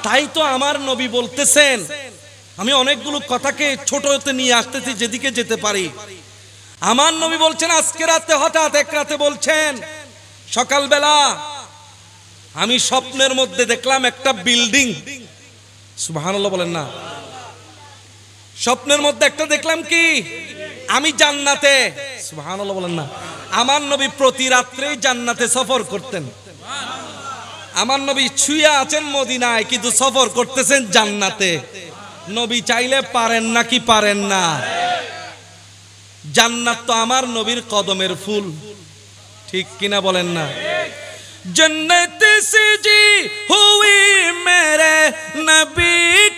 তাই তো আমার নবী বলতেছেন আমি অনেকগুলো কথাকে ছোট হতে নিয়ে আসতেছি যেদিকে যেতে পারি আমার নবী বলছেন আজকে রাতে হঠাৎ এক রাতে বলছেন সকালবেলা আমি স্বপ্নের মধ্যে দেখলাম একটা বিল্ডিং সুবহানাল্লাহ বলেন না স্বপ্নের মধ্যে একটা দেখলাম কি আমি জান্নাতে সুবহানাল্লাহ বলেন না আমার নবী প্রতি রাত্রে জান্নাতে সফর করতেন আমার নবী ছুঁয়া আছেন মদিনায় কিন্তু সফর করতেছেন জান্নাতে নবী চাইলে পারেন না কি পারেন না জান্নাত তো আমার নবীর কদমের ফুল ঠিক কিনা বলেন না জন্নত সিজি হুই মেরে নবী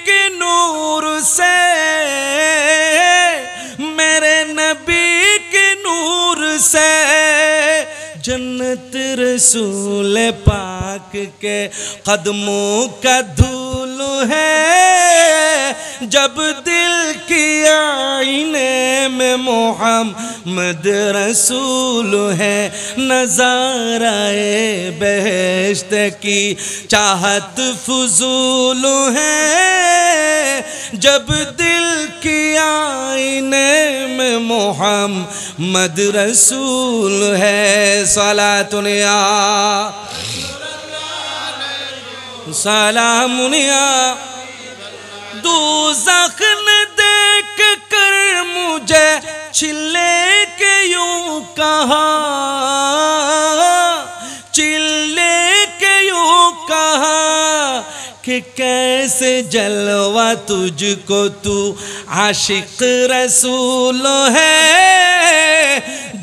কে নূর সে মেরে নবী কে নূর সে جنت رسول پاک کے قدموں کا دھول ہے جب دل کی آئینے میں محمد موہم مد رسول ہے نظارہ بہشت کی چاہت فضول ہے جب دل کی آئینے میں میں موہم مد رسول ہے سال تنیا سال منیا دو سخل دیکھ کر مجھے چلے کے یوں کہا چلے کے یوں کہا कि कैसे जलवा तुझको तू आशिक रसूल है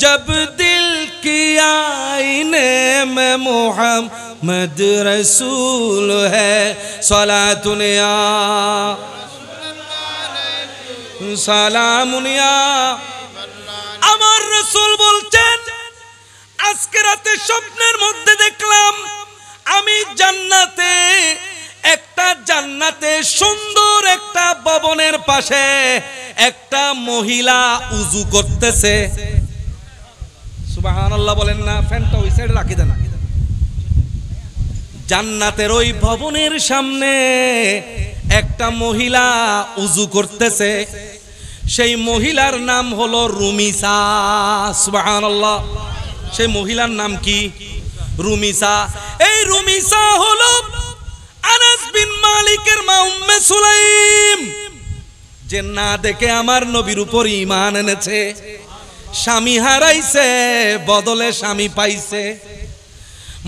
जब दिल की आईने में मोहम्मद रसूल है सला तुनिया সালামুনিয়া আমার রসুল বলছেন আজকে রাতে স্বপ্নের মধ্যে দেখলাম আমি জান্নাতে একটা জান্নাতে সুন্দর একটা ভবনের পাশে একটা মহিলা উজু করতেছে বলেন না ফ্যানটা ওই সাইড রাখি দেন জান্নাতের ওই ভবনের সামনে একটা মহিলা উজু করতেছে সেই মহিলার নাম হলো রুমিসা সুবহানাল্লাহ সেই মহিলার নাম কি রুমিসা এই রুমিসা হলো যে না দেখে আমার নবীর উপর ইমান এনেছে স্বামী হারাইছে বদলে স্বামী পাইছে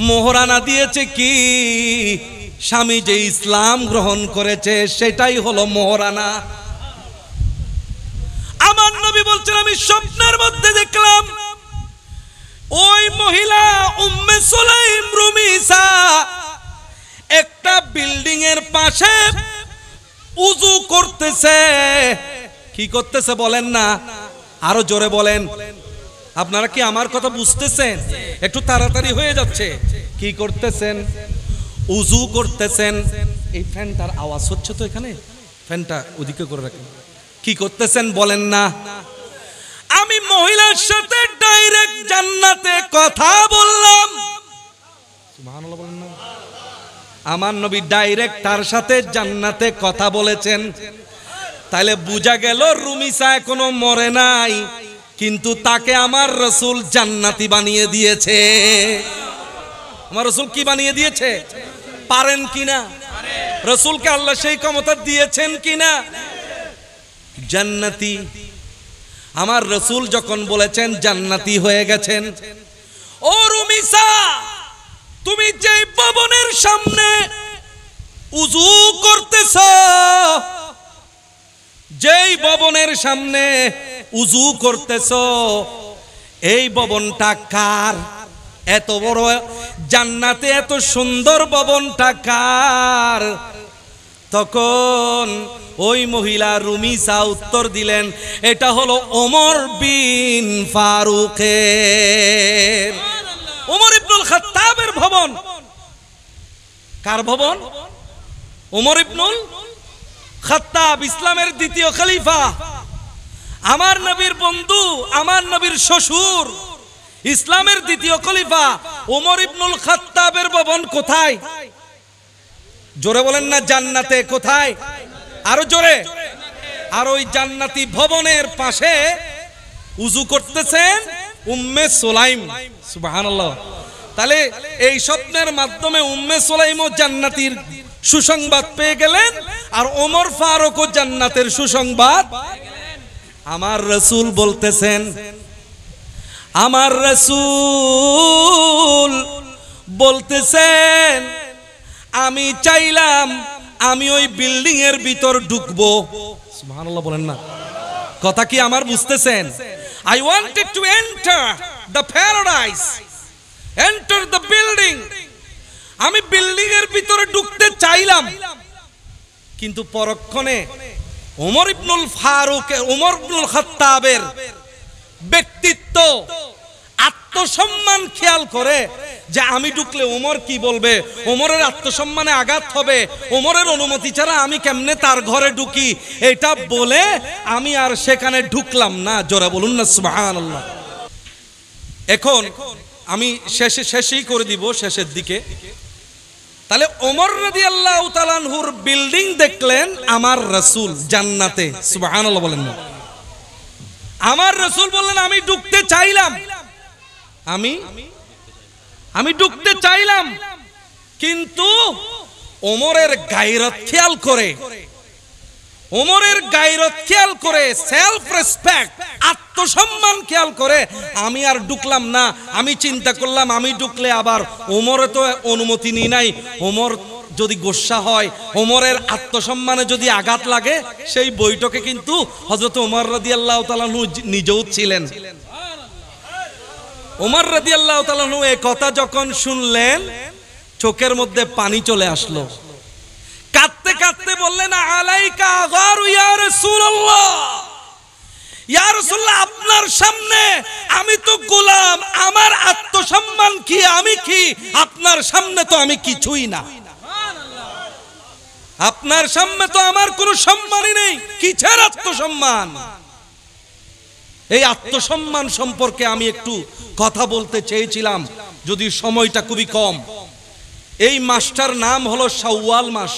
মোহরানা দিয়েছে কি স্বামী যে ইসলাম গ্রহণ করেছে সেটাই হলো মোহরানা আমার নবী বলছেন আমি স্বপ্নের মধ্যে দেখলাম ওই মহিলা উম্মে সুলাইম রুমিসা একটা বিল্ডিং এর পাশে উজু করতেছে কি করতেছে বলেন না আরো জোরে বলেন আপনারা কি আমার কথা বুঝতেছেন একটু তাড়াতাড়ি হয়ে যাচ্ছে কি করতেছেন উজু করতেছেন এই ফ্যানটার আওয়াজ হচ্ছে তো এখানে ফ্যানটা ওদিকে করে রাখেন কি করতেছেন বলেন না আমি মহিলার সাথে ডাইরেক্ট জান্নাতে কথা বললাম বলেন না আমার নবী ডাইরেক্ট তার সাথে জান্নাতে কথা বলেছেন তাহলে বুঝা গেল রুমি চায় কোনো মরে নাই কিন্তু তাকে আমার রসুল জান্নাতি বানিয়ে দিয়েছে আমার রসুল কি বানিয়ে দিয়েছে পারেন কিনা রসুলকে আল্লাহ সেই ক্ষমতা দিয়েছেন কিনা জান্নাতি আমার রসুল যখন বলেছেন জান্নাতি হয়ে গেছেন ও রুমিসা তুমি যে ভবনের সামনে উজু করতেছ যেই ভবনের সামনে উজু করতেছ এই ভবনটা কার এত বড় জান্নাতে এত সুন্দর ভবনটা কার তখন ওই মহিলা রুমিসা উত্তর দিলেন এটা হলো ওমর বিন ফারুকে ওমর ইবনুল খাতাবের ভবন কার ভবন উমর ইবনুল খাত্তাব ইসলামের দ্বিতীয় খলিফা আমার নবীর বন্ধু আমার নবীর শ্বশুর ইসলামের দ্বিতীয় খলিফা ওমর ইবনুল খাত্তাবের ভবন কোথায় জোরে বলেন না জান্নাতে কোথায় আরো জোরে আর ওই জান্নাতি ভবনের পাশে উজু করতেছেন উম্মে সোলাইম সুবহানাল্লাহ তাহলে এই স্বপ্নের মাধ্যমে উম্মে সোলাইমও জান্নাতির সুসংবাদ পেয়ে গেলেন আর ওমর ফারুক জান্নাতের সুসংবাদ আমার রসুল বলতেছেন আমার রসুল বলতেছেন আমি চাইলাম আমি ওই বিল্ডিং এর ভিতর ঢুকবো বলেন না কথা কি আমার বুঝতেছেন I wanted to enter the paradise enter the building আমি বিল্ডিং এর ভিতরে ঢুকতে চাইলাম কিন্তু পরক্ষণে ওমর ইবনুল ফারুকের ওমর ইবনুল খাত্তাবের ব্যক্তিত্ব আত্মসম্মান খেয়াল করে যে আমি ঢুকলে ওমর কি বলবে ওমরের আত্মসম্মানে আঘাত হবে ওমরের অনুমতি ছাড়া আমি কেমনে তার ঘরে ঢুকি এটা বলে আমি আর সেখানে ঢুকলাম না জোরে বলুন না সুহান এখন আমি শেষে শেষেই করে দিব শেষের দিকে তাহলে ওমর রদি আল্লাহ তালানহুর বিল্ডিং দেখলেন আমার রসুল জান্নাতে সুবাহানাল্লাহ বলেন না আমার রসুল বললেন আমি ডুকতে চাইলাম আমি আমি ডুকতে চাইলাম কিন্তু ওমরের গায়ের খেয়াল করে ওমরের গায়রত খেয়াল করে সেলফ রেসপেক্ট আত্মসম্মান খেয়াল করে আমি আর ঢুকলাম না আমি চিন্তা করলাম আমি ঢুকলে আবার ওমরে তো অনুমতি নিই নাই ওমর যদি গোসা হয় ওমরের আত্মসম্মানে যদি আঘাত লাগে সেই বৈঠকে কিন্তু হজরত ওমর রাদি আল্লাহ তালু নিজেও ছিলেন ওমর রাদি আল্লাহ তালু এ কথা যখন শুনলেন চোখের মধ্যে পানি চলে আসলো কাঁদতে কাঁদতে বললেন আলাইকা আপনার সামনে আমি তো গোলাম আমার আত্মসম্মান কি আমি কি আপনার সামনে তো আমি কিছুই না আপনার সামনে তো আমার কোনো সম্মানই নেই কিছের আত্মসম্মান এই আত্মসম্মান সম্পর্কে আমি একটু কথা বলতে চেয়েছিলাম যদি সময়টা খুবই কম এই মাসটার নাম হলো সাউয়াল মাস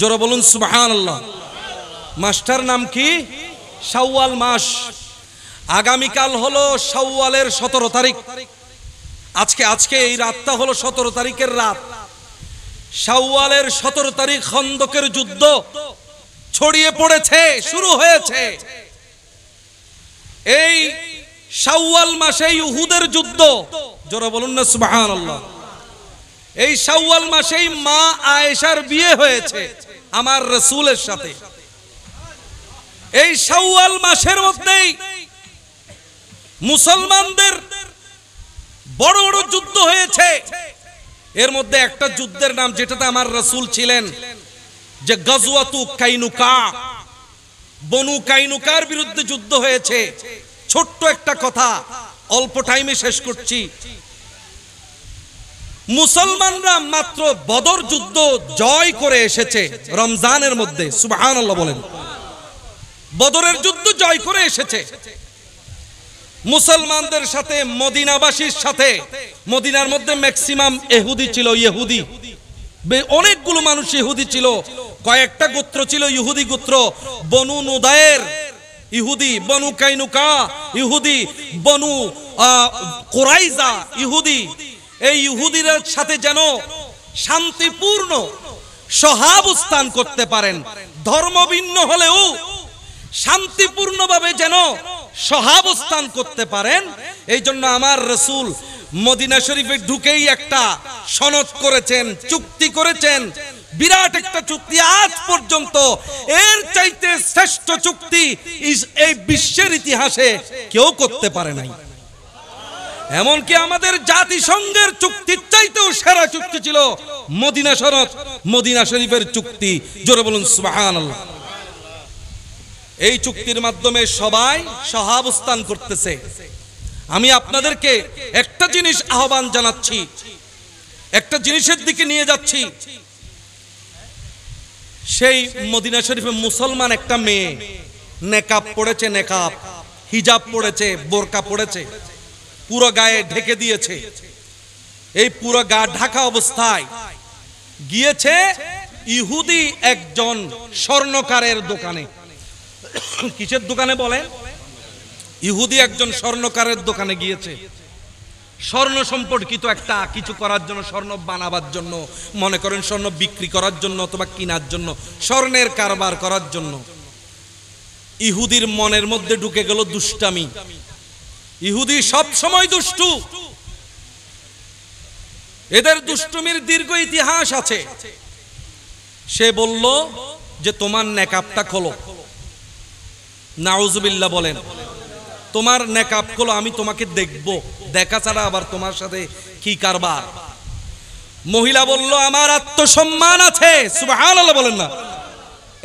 জোরে বলুন সুবাহান আল্লাহ মাসটার নাম কি সাওয়াল মাস আগামীকাল হলো সাওয়ালের সতেরো তারিখ আজকে আজকে এই রাতটা হলো সতেরো তারিখের রাত সাওয়ালের সতেরো তারিখ খন্দকের যুদ্ধ ছড়িয়ে পড়েছে শুরু হয়েছে এই সাওয়াল মাসে ইহুদের যুদ্ধ জোরে বলুন না সুবাহান আল্লাহ এই শাওয়াল মাসেই মা আয়েশার বিয়ে হয়েছে আমার রসুলের সাথে এই শাওয়াল মাসের মধ্যেই মুসলমানদের বড় বড় যুদ্ধ হয়েছে এর মধ্যে একটা যুদ্ধের নাম যেটাতে আমার রসুল ছিলেন যে গজওয়াতু কাইনুকা বনু কাইনুকার বিরুদ্ধে যুদ্ধ হয়েছে ছোট্ট একটা কথা অল্প টাইমে শেষ করছি মুসলমানরা মাত্র বদর যুদ্ধ জয় করে এসেছে রমজানের মধ্যে সুবাহান আল্লাহ বলেন বদরের যুদ্ধ জয় করে এসেছে মুসলমানদের সাথে মদিনাবাসীর সাথে মদিনার মধ্যে ম্যাক্সিমাম এহুদি ছিল ইহুদি অনেকগুলো মানুষ ইহুদি ছিল কয়েকটা গোত্র ছিল ইহুদি গোত্র বনু নোদায়ের ইহুদি বনু কাইনুকা ইহুদি বনু কোরাইজা ইহুদি এই ইহুদিদের সাথে যেন শান্তিপূর্ণ সহাবস্থান করতে পারেন ধর্মভিন্ন হলেও শান্তিপূর্ণভাবে যেন সহাবস্থান করতে পারেন এই জন্য আমার রসুল মদিনা শরীফে ঢুকেই একটা সনদ করেছেন চুক্তি করেছেন বিরাট একটা চুক্তি আজ পর্যন্ত এর চাইতে শ্রেষ্ঠ চুক্তি এই বিশ্বের ইতিহাসে কেউ করতে পারে নাই এমনকি আমাদের জাতিসংঘের চুক্তির চাইতেও সেরা চুক্তি ছিল মদিনা শরৎ মদিনা শরীফের চুক্তি জোরে বলুন সুবাহান এই চুক্তির মাধ্যমে সবাই সহাবস্থান করতেছে আমি আপনাদেরকে একটা জিনিস আহ্বান জানাচ্ছি একটা জিনিসের দিকে নিয়ে যাচ্ছি সেই মদিনা শরীফে মুসলমান একটা মেয়ে নেকাব পড়েছে নেকাব হিজাব পড়েছে বোরকা পড়েছে পুরো গায়ে ঢেকে দিয়েছে এই পুরো গা ঢাকা অবস্থায় গিয়েছে ইহুদি একজন স্বর্ণকারের দোকানে কিসের দোকানে বলেন ইহুদি একজন স্বর্ণকারের দোকানে গিয়েছে স্বর্ণ সম্পর্কিত একটা কিছু করার জন্য স্বর্ণ বানাবার জন্য মনে করেন স্বর্ণ বিক্রি করার জন্য অথবা কেনার জন্য স্বর্ণের কারবার করার জন্য ইহুদির মনের মধ্যে ঢুকে গেল দুষ্টামি ইহুদি সব সময় দুষ্টু এদের দুষ্টুমির দীর্ঘ ইতিহাস আছে সে বলল যে তোমার নেকাপটা খোলো নাউজুবিল্লা বলেন তোমার নেকাপ খোলো আমি তোমাকে দেখব দেখা ছাড়া আবার তোমার সাথে কি কারবার মহিলা বলল আমার আত্মসম্মান আছে সুবহানাল্লাহ বলেন না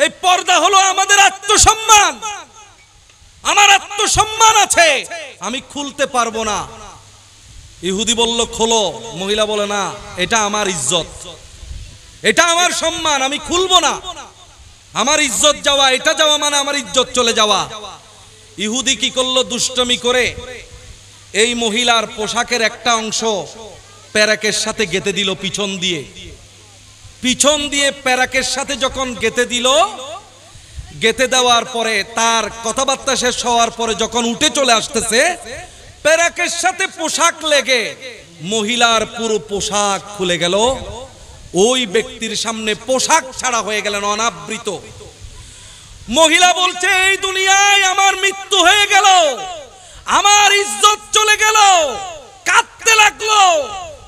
এই পর্দা হলো আমাদের আত্মসম্মান আমার আত্মসম্মান আছে আমি খুলতে পারবো না ইহুদি বলল খোলো মহিলা বলে না এটা আমার ইজ্জত এটা আমার সম্মান আমি খুলবো না আমার ইজ্জত যাওয়া এটা যাওয়া মানে আমার ইজ্জত চলে যাওয়া ইহুদি কি করলো দুষ্টমি করে এই মহিলার পোশাকের একটা অংশ প্যারাকের সাথে গেতে দিল পিছন দিয়ে পিছন দিয়ে প্যারাকের সাথে যখন গেতে দিল গেতে দেওয়ার পরে তার কথাবার্তা শেষ হওয়ার পরে যখন উঠে চলে আসতেছে পেরাকের সাথে পোশাক লেগে মহিলার পুরো পোশাক খুলে গেল ওই ব্যক্তির সামনে পোশাক ছাড়া হয়ে গেলেন অনাবৃত মহিলা বলছে এই দুনিয়ায় আমার মৃত্যু হয়ে গেল আমার ইজ্জত চলে গেল কাঁদতে লাগলো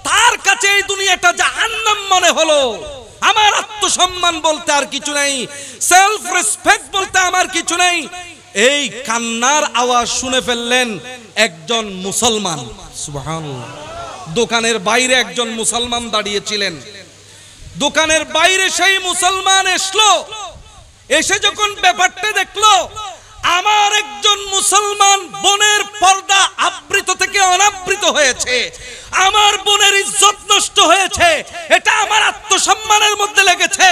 তার কাছে এই দুনিয়াটা জাহান্নাম মনে হলো আমার আত্মসম্মান বলতে আর কিছু নেই সেলফ রেসপেক্ট বলতে আমার কিছু নেই এই কান্নার আওয়াজ শুনে ফেললেন একজন মুসলমান দোকানের বাইরে একজন মুসলমান দাঁড়িয়েছিলেন দোকানের বাইরে সেই মুসলমান এসলো এসে যখন ব্যাপারটা দেখলো আমার একজন মুসলমান বোনের পর্দা আবৃত থেকে অনাবৃত হয়েছে আমার বোনের ইজ্জত নষ্ট হয়েছে এটা আমার আত্মসম্মানের মধ্যে লেগেছে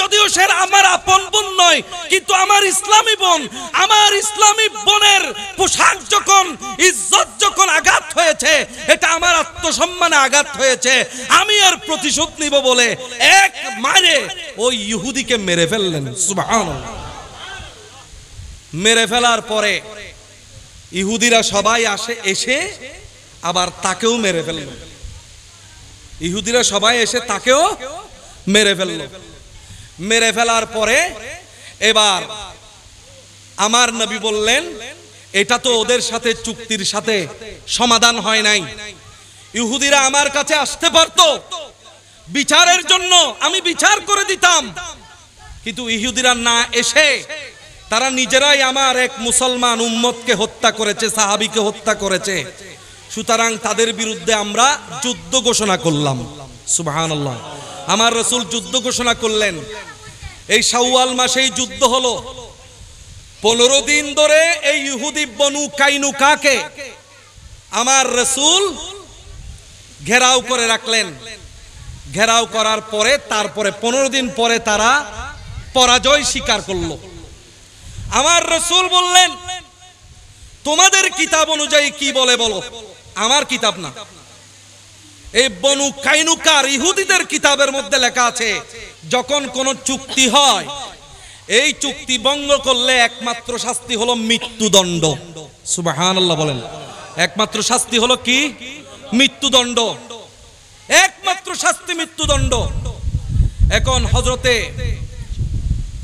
যদিও সে আমার আপন বোন নয় কিন্তু আমার ইসলামী বোন আমার ইসলামী বোনের পোশাক যখন ইজ্জত যখন আঘাত হয়েছে এটা আমার আত্মসম্মানে আঘাত হয়েছে আমি আর প্রতিশোধ নিব বলে এক মারে ওই ইহুদিকে মেরে ফেললেন সুবহানাল্লাহ মেরে ফেলার পরে ইহুদিরা সবাই আসে এসে আবার তাকেও মেরে ফেলল ইহুদিরা সবাই এসে তাকেও মেরে ফেলল মেরে ফেলার পরে এবার আমার নবী বললেন এটা তো ওদের সাথে চুক্তির সাথে সমাধান হয় নাই ইহুদিরা আমার কাছে আসতে পারত বিচারের জন্য আমি বিচার করে দিতাম কিন্তু ইহুদিরা না এসে তারা নিজেরাই আমার এক মুসলমান উম্মতকে হত্যা করেছে সাহাবিকে হত্যা করেছে সুতরাং তাদের বিরুদ্ধে আমরা যুদ্ধ ঘোষণা করলাম সুবাহান আমার রসুল যুদ্ধ ঘোষণা করলেন এই সাউয়াল মাসেই যুদ্ধ হলো পনেরো দিন ধরে এই ইহুদি বনু কাইনু কাকে আমার রসুল ঘেরাও করে রাখলেন ঘেরাও করার পরে তারপরে পনেরো দিন পরে তারা পরাজয় স্বীকার করলো আমার রসুল বললেন তোমাদের কিতাব অনুযায়ী কি বলে বলো আমার কিতাব না এই বনু কাইনুকার ইহুদিদের কিতাবের মধ্যে লেখা আছে যখন কোন চুক্তি হয় এই চুক্তি ভঙ্গ করলে একমাত্র শাস্তি হলো মৃত্যুদণ্ড সুবাহান আল্লাহ বলেন একমাত্র শাস্তি হলো কি মৃত্যুদণ্ড একমাত্র শাস্তি মৃত্যুদণ্ড এখন হজরতে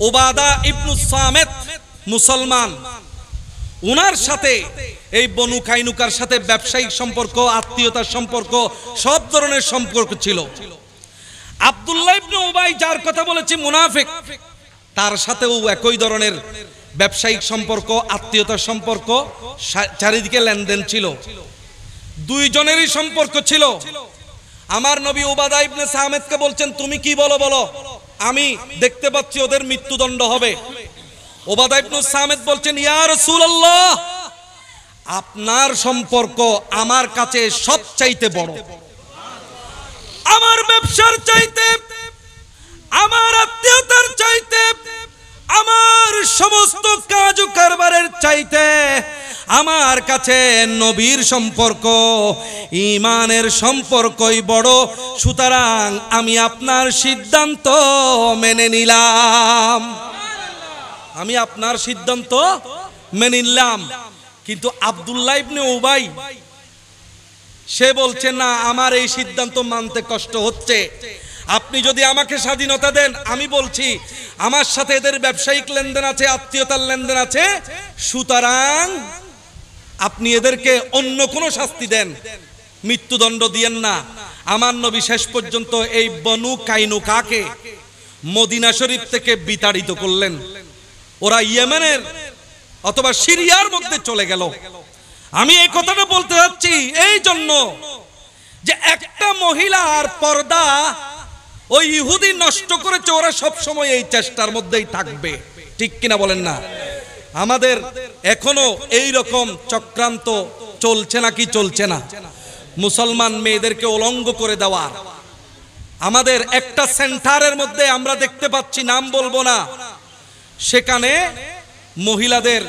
ওবাদা ইবনু সামেদ মুসলমান উনার সাথে এই বনু কাইনুকার সাথে ব্যবসায়িক সম্পর্ক আত্মীয়তার সম্পর্ক সব ধরনের সম্পর্ক ছিল আবদুল্লাহ ইবনে উবাই যার কথা বলেছি মুনাফিক তার সাথেও একই ধরনের ব্যবসায়িক সম্পর্ক আত্মীয়তার সম্পর্ক চারিদিকে লেনদেন ছিল দুইজনেরই সম্পর্ক ছিল আমার নবী উবাদা ইবনে সাহমেদকে বলছেন তুমি কি বলো বলো আমি দেখতে পাচ্ছি ওদের মৃত্যুদণ্ড হবে সামেদ বলছেন ইয়া রাসূলুল্লাহ আপনার সম্পর্ক আমার কাছে সবচাইতে বড় আমার ব্যবসার চাইতে আমার আত্মীয়তার চাইতে আমার সমস্ত কাজ কারবারের চাইতে আমার কাছে নবীর সম্পর্ক ইমানের সম্পর্কই বড় সুতরাং আমি আপনার সিদ্ধান্ত মেনে নিলাম আমি আপনার সিদ্ধান্ত মেনে নিলাম কিন্তু আবদুল্লাহ ইবনে উবাই সে বলছে না আমার এই সিদ্ধান্ত মানতে কষ্ট হচ্ছে আপনি যদি আমাকে স্বাধীনতা দেন আমি বলছি আমার সাথে এদের ব্যবসায়িক লেনদেন আছে আত্মীয়তার লেনদেন আছে সুতরাং আপনি এদেরকে অন্য কোনো শাস্তি দেন মৃত্যুদণ্ড দিয়েন না আমার নবী শেষ পর্যন্ত এই বনু কাইনু কাকে মদিনা শরীফ থেকে বিতাড়িত করলেন ওরা ইয়েমেনের অথবা সিরিয়ার মধ্যে চলে গেল আমি এই কথাটা বলতে যাচ্ছি এই জন্য যে একটা মহিলার পর্দা ওই ইহুদি নষ্ট করেছে ওরা সবসময় এই চেষ্টার মধ্যেই থাকবে ঠিক কিনা বলেন না আমাদের এখনো এই রকম চক্রান্ত চলছে নাকি চলছে না মুসলমান মেয়েদেরকে উলঙ্গ করে দেওয়া আমাদের একটা সেন্টারের মধ্যে আমরা দেখতে পাচ্ছি নাম বলবো না সেখানে মহিলাদের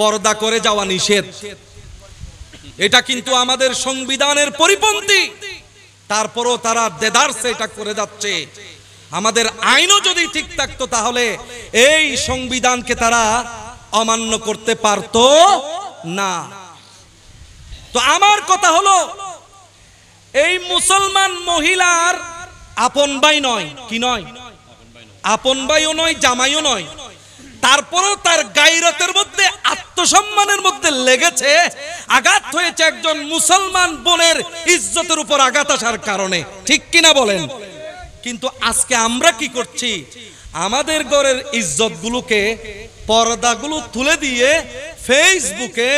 পর্দা করে যাওয়া নিষেধ এটা কিন্তু আমাদের সংবিধানের পরিপন্থী তারপরও তারা দেদারসে এটা করে যাচ্ছে আমাদের আইনও যদি ঠিক থাকতো তাহলে এই সংবিধানকে তারা অমান্য করতে পারত না তো আমার কথা হলো এই মুসলমান মহিলার আপন বাই নয় কি নয় আপন ভাইও নয় জামাইও নয় তারপরও তার গাইরতের মধ্যে আত্মসম্মানের মধ্যে লেগেছে আঘাত হয়েছে একজন মুসলমান বোনের ইজ্জতের উপর আঘাত আসার কারণে ঠিক কিনা বলেন কিন্তু আজকে আমরা কি করছি আমাদের ঘরের ইজ্জতগুলোকে পর্দাগুলো তুলে দিয়ে ফেসবুকে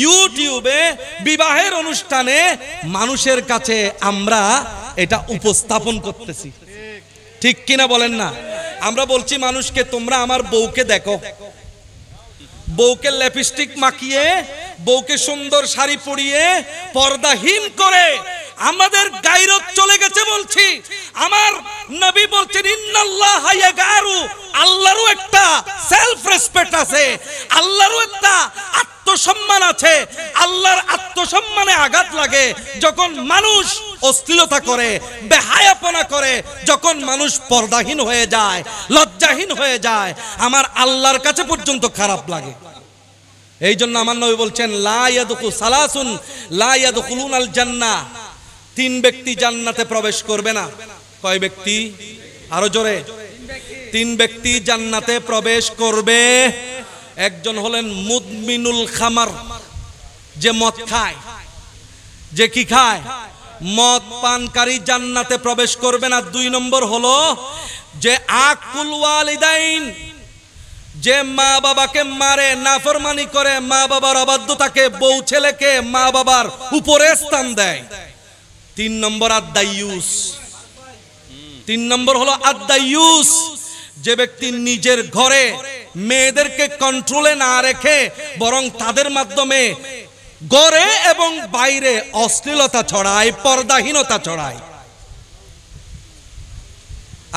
ইউটিউবে বিবাহের অনুষ্ঠানে মানুষের কাছে আমরা এটা উপস্থাপন করতেছি ঠিক কিনা বলেন না আমরা বলছি মানুষকে তোমরা আমার বউকে দেখো বউকে লেপস্টিক মাখিয়ে বউকে সুন্দর শাড়ি পরিয়ে পর্দাহীন করে আমাদের গাইরত চলে গেছে বলছি আমার নবী বলছেন ইন্নাল্লাহ আল্লাহরও একটা সেলফ রেসপেক্ট আছে আল্লাহরও একটা আত্মসম্মান আছে আল্লাহর আত্মসম্মানে আঘাত লাগে যখন মানুষ অশ্লীলতা করে বেহায়াপনা করে যখন মানুষ পর্দাহীন হয়ে যায় লজ্জাহীন হয়ে যায় আমার আল্লাহর কাছে পর্যন্ত খারাপ লাগে এই জন্য আমার নবী বলছেন লাইয়াদুকু সালাসুন লাইয়াদুকুলুন আল জান্না তিন ব্যক্তি জান্নাতে প্রবেশ করবে না কয় ব্যক্তি আরো জোরে তিন ব্যক্তি জান্নাতে প্রবেশ করবে একজন হলেন মুদমিনুল খামার যে মদ খায় যে কি খায় মদ পানকারী জান্নাতে প্রবেশ করবে না দুই নম্বর হলো যে আকুল ওয়ালিদাইন যে মা বাবাকে মারে নাফরমানি করে মা বাবার অবাধ্যতাকে বউ ছেলেকে মা বাবার উপরে স্থান দেয় তিন নম্বর আদায়ুস তিন নম্বর হলো আদায়ুস যে ব্যক্তি নিজের ঘরে মেয়েদেরকে কন্ট্রোলে না রেখে বরং তাদের মাধ্যমে গড়ে এবং বাইরে অশ্লীলতা ছড়ায় পর্দাহীনতা ছড়ায়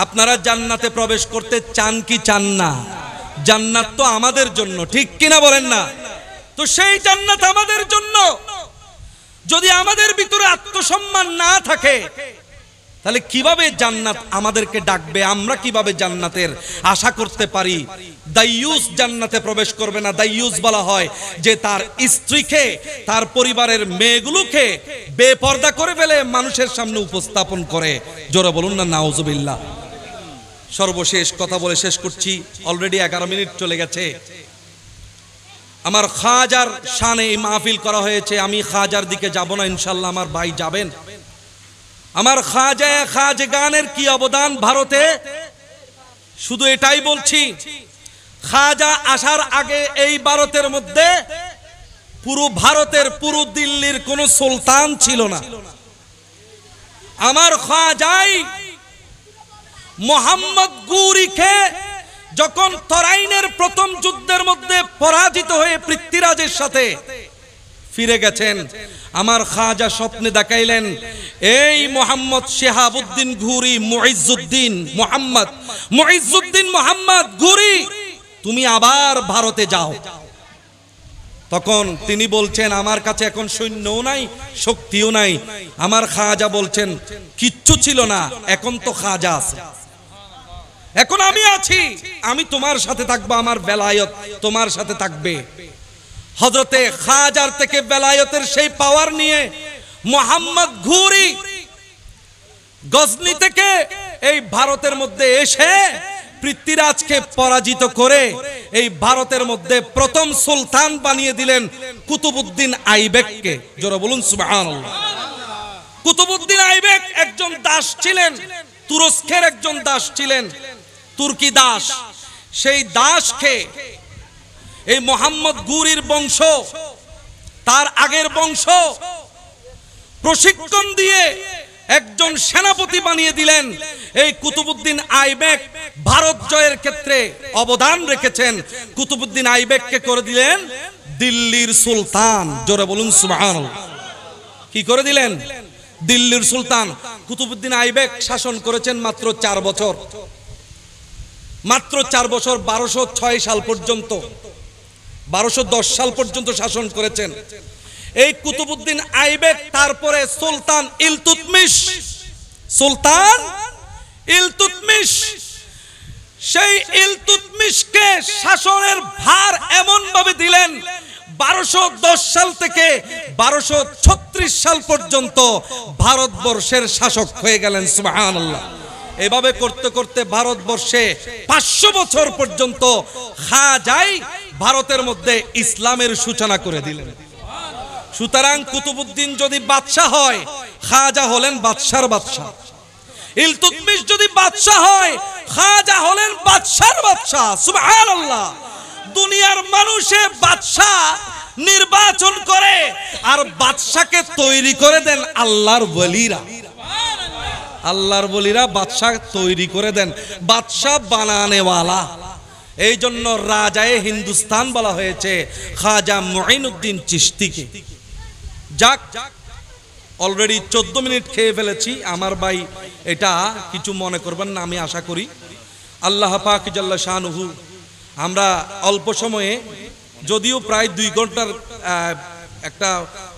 আপনারা জান্নাতে প্রবেশ করতে চান কি চান না জান্নাত তো আমাদের জন্য ঠিক কিনা বলেন না তো সেই জান্নাত আমাদের জন্য যদি আমাদের ভিতরে আত্মসম্মান না থাকে তাহলে কিভাবে জান্নাত আমাদেরকে ডাকবে আমরা কিভাবে জান্নাতের আশা করতে পারি দাইয়ুস জান্নাতে প্রবেশ করবে না দাইয়ুস বলা হয় যে তার স্ত্রীকে তার পরিবারের মেয়েগুলোকে বেপর্দা করে ফেলে মানুষের সামনে উপস্থাপন করে জোরে বলুন না নাউজুবিল্লাহ সর্বশেষ কথা বলে শেষ করছি অলরেডি এগারো মিনিট চলে গেছে আমার খাজার শানে মাহফিল করা হয়েছে আমি খাজার দিকে যাব না ইনশাল্লাহ আমার ভাই যাবেন আমার খাজায় গানের কি অবদান ভারতে শুধু এটাই বলছি খাজা আসার আগে এই ভারতের মধ্যে পুরো ভারতের পুরো দিল্লির কোন সুলতান ছিল না আমার খাজাই মোহাম্মদ গুরিকে যখন তরাইনের প্রথম যুদ্ধের মধ্যে পরাজিত হয়ে পৃথ্বীরাজের সাথে ফিরে গেছেন আমার খাজা স্বপ্নে দেখাইলেন এই মোহাম্মদ শেহাবুদ্দিন ঘুরি মহিজুদ্দিন মোহাম্মদ মহিজুদ্দিন মোহাম্মদ ঘুরি তুমি আবার ভারতে যাও তখন তিনি বলছেন আমার কাছে এখন সৈন্যও নাই শক্তিও নাই আমার খাজা বলছেন কিচ্ছু ছিল না এখন তো খাজা আছে এখন আমি আছি আমি তোমার সাথে থাকবো আমার বেলায়ত তোমার সাথে থাকবে হজরতে খাজার থেকে বেলায়তের সেই পাওয়ার নিয়ে মোহাম্মদ ঘুরি গজনি থেকে এই ভারতের মধ্যে এসে পৃথ্বীরাজকে পরাজিত করে এই ভারতের মধ্যে প্রথম সুলতান বানিয়ে দিলেন কুতুবুদ্দিন আইবেককে জোরে বলুন সুবহানাল্লাহ কুতুবুদ্দিন আইবেক একজন দাস ছিলেন তুরস্কের একজন দাস ছিলেন তুর্কি দাস সেই দাসকে এই মোহাম্মদ গুরির বংশ তার আগের বংশ প্রশিক্ষণ দিয়ে একজন সেনাপতি বানিয়ে দিলেন এই কুতুবুদ্দিন আইবেক ভারত জয়ের ক্ষেত্রে অবদান রেখেছেন কুতুবুদ্দিন আইবেককে করে দিলেন দিল্লির সুলতান জোরে বলুন সুবাহ কি করে দিলেন দিল্লির সুলতান কুতুবুদ্দিন আইবেক শাসন করেছেন মাত্র চার বছর মাত্র চার বছর বারোশো ছয় সাল পর্যন্ত বারোশো সাল পর্যন্ত শাসন করেছেন এই কুতুবুদ্দিন আইবেক তারপরে সুলতান ইলতুতমিশ সুলতান ইলতুতমিশ সেই ইলতুতমিশকে শাসনের ভার এমন ভাবে দিলেন বারোশো সাল থেকে বারোশো সাল পর্যন্ত ভারতবর্ষের শাসক হয়ে গেলেন সুবাহান এভাবে করতে করতে ভারতবর্ষে পাঁচশো বছর পর্যন্ত খা যায় ভারতের মধ্যে ইসলামের সূচনা করে দিলেন সুতরাং কুতুবুদ্দিন যদি বাদশাহ হয় খাজা হলেন বাদশার বাদশাহ ইলতুতমিশ যদি বাদশাহ হয় খাজা হলেন বাদশার বাদশাহ সুবহানাল্লাহ দুনিয়ার মানুষে বাদশাহ নির্বাচন করে আর বাদশাকে তৈরি করে দেন আল্লাহর বলিরা আল্লাহর বলিরা বাদশাহ তৈরি করে দেন বাদশাহ বানানেওয়ালা এই জন্য রাজায় হিন্দুস্তান বলা হয়েছে খাজা মহিনুদ্দিন চিস্তিকে যাক অলরেডি চোদ্দ মিনিট খেয়ে ফেলেছি আমার ভাই এটা কিছু মনে করবেন না আমি আশা করি আল্লাহ পাক জাল্লা শাহনুহু আমরা অল্প সময়ে যদিও প্রায় দুই ঘন্টার একটা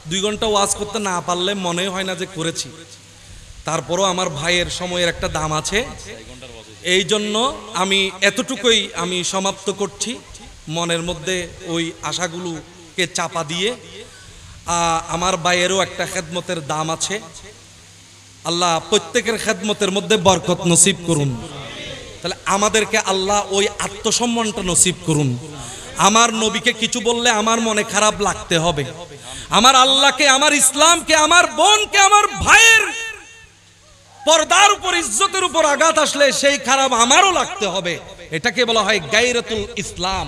দুই ঘন্টা ওয়াজ করতে না পারলে মনে হয় না যে করেছি তারপরও আমার ভাইয়ের সময়ের একটা দাম আছে এই জন্য আমি এতটুকুই আমি সমাপ্ত করছি মনের মধ্যে ওই আশাগুলোকে চাপা দিয়ে আমার বাইয়েরও একটা খেদমতের দাম আছে আল্লাহ প্রত্যেকের খেদমতের মধ্যে বরকত নসিব করুন তাহলে আমাদেরকে আল্লাহ ওই আত্মসম্মানটা নসিব করুন আমার নবীকে কিছু বললে আমার মনে খারাপ লাগতে হবে আমার আল্লাহকে আমার ইসলামকে আমার বোনকে আমার ভাইয়ের পর্দার উপর ইজ্জতের উপর আঘাত আসলে সেই খারাপ আমারও লাগতে হবে এটাকে বলা হয় গাইরতুল ইসলাম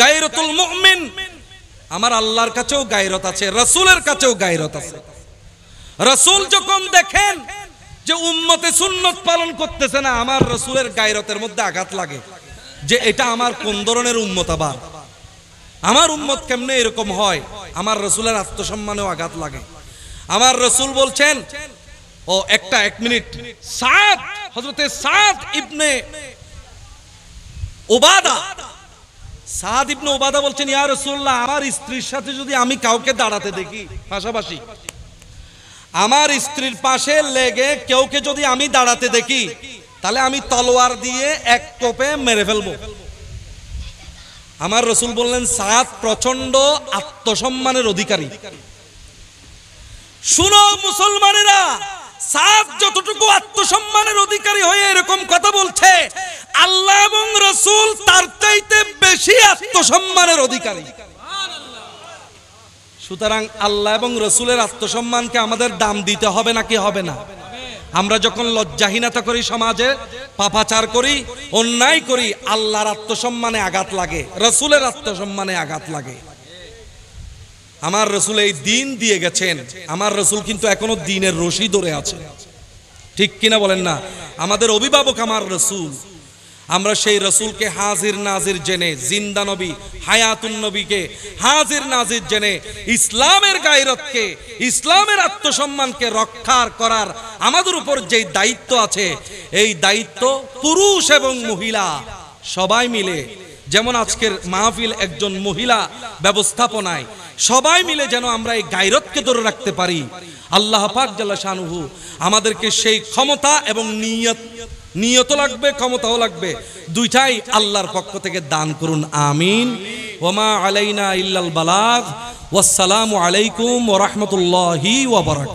গাইরতুল মুমিন আমার আল্লাহর কাছেও গায়রত আছে রসুলের কাছেও গায়রত আছে রসুল যখন দেখেন যে উম্মতে সুন্নত পালন করতেছে না আমার রসুলের গায়রতের মধ্যে আঘাত লাগে যে এটা আমার কোন ধরনের উম্মত আবার আমার উম্মত কেমনে এরকম হয় আমার রসুলের আত্মসম্মানেও আঘাত লাগে আমার রসুল বলছেন ও একটা এক মিনিট সাত হজরতে সাত ইবনে ওবাদা সাদ ইবনে ওবাদা বলছেন ইয়া রাসূলুল্লাহ আমার স্ত্রীর সাথে যদি আমি কাউকে দাঁড়াতে দেখি পাশাপাশি আমার স্ত্রীর পাশে লেগে কেউকে যদি আমি দাঁড়াতে দেখি তাহলে আমি তলোয়ার দিয়ে এক কোপে মেরে ফেলবো আমার রসুল বললেন সাদ প্রচন্ড আত্মসম্মানের অধিকারী শুনো মুসলমানেরা সাফ যতটুকু আত্মসম্মানের অধিকারী হয়ে এরকম কথা বলছে আল্লাহ এবং রসুল তার চাইতে বেশি আত্মসম্মানের অধিকারী সুতরাং আল্লাহ এবং রসুলের আত্মসম্মানকে আমাদের দাম দিতে হবে নাকি হবে না আমরা যখন লজ্জাহীনতা করি সমাজে পাপাচার করি অন্যায় করি আল্লাহর আত্মসম্মানে আঘাত লাগে রসুলের আত্মসম্মানে আঘাত লাগে আমার রসুল এই দিন দিয়ে গেছেন আমার রসুল কিন্তু এখনো দিনের রশি ধরে আছে ঠিক কিনা বলেন না আমাদের অভিভাবক আমার রসুল আমরা সেই রসুলকে হাজির নাজির জেনে জিন্দা নবী হায়াতুন নবীকে হাজির নাজির জেনে ইসলামের গায়রতকে ইসলামের আত্মসম্মানকে রক্ষার করার আমাদের উপর যে দায়িত্ব আছে এই দায়িত্ব পুরুষ এবং মহিলা সবাই মিলে যেমন আজকের মাহফিল একজন মহিলা ব্যবস্থাপনায় সবাই মিলে যেন আমরা এই গায়রতকে ধরে রাখতে পারি আল্লাহ পাক জাল্লা শাহনুহু আমাদেরকে সেই ক্ষমতা এবং নিয়ত নিয়ত লাগবে ক্ষমতাও লাগবে দুইটাই আল্লাহর পক্ষ থেকে দান করুন আমিন ওমা আলাইনা ইল্লাল বালাগ ওয়াসসালামু আলাইকুম ওয়া রাহমাতুল্লাহি ওয়া বারাকাতুহু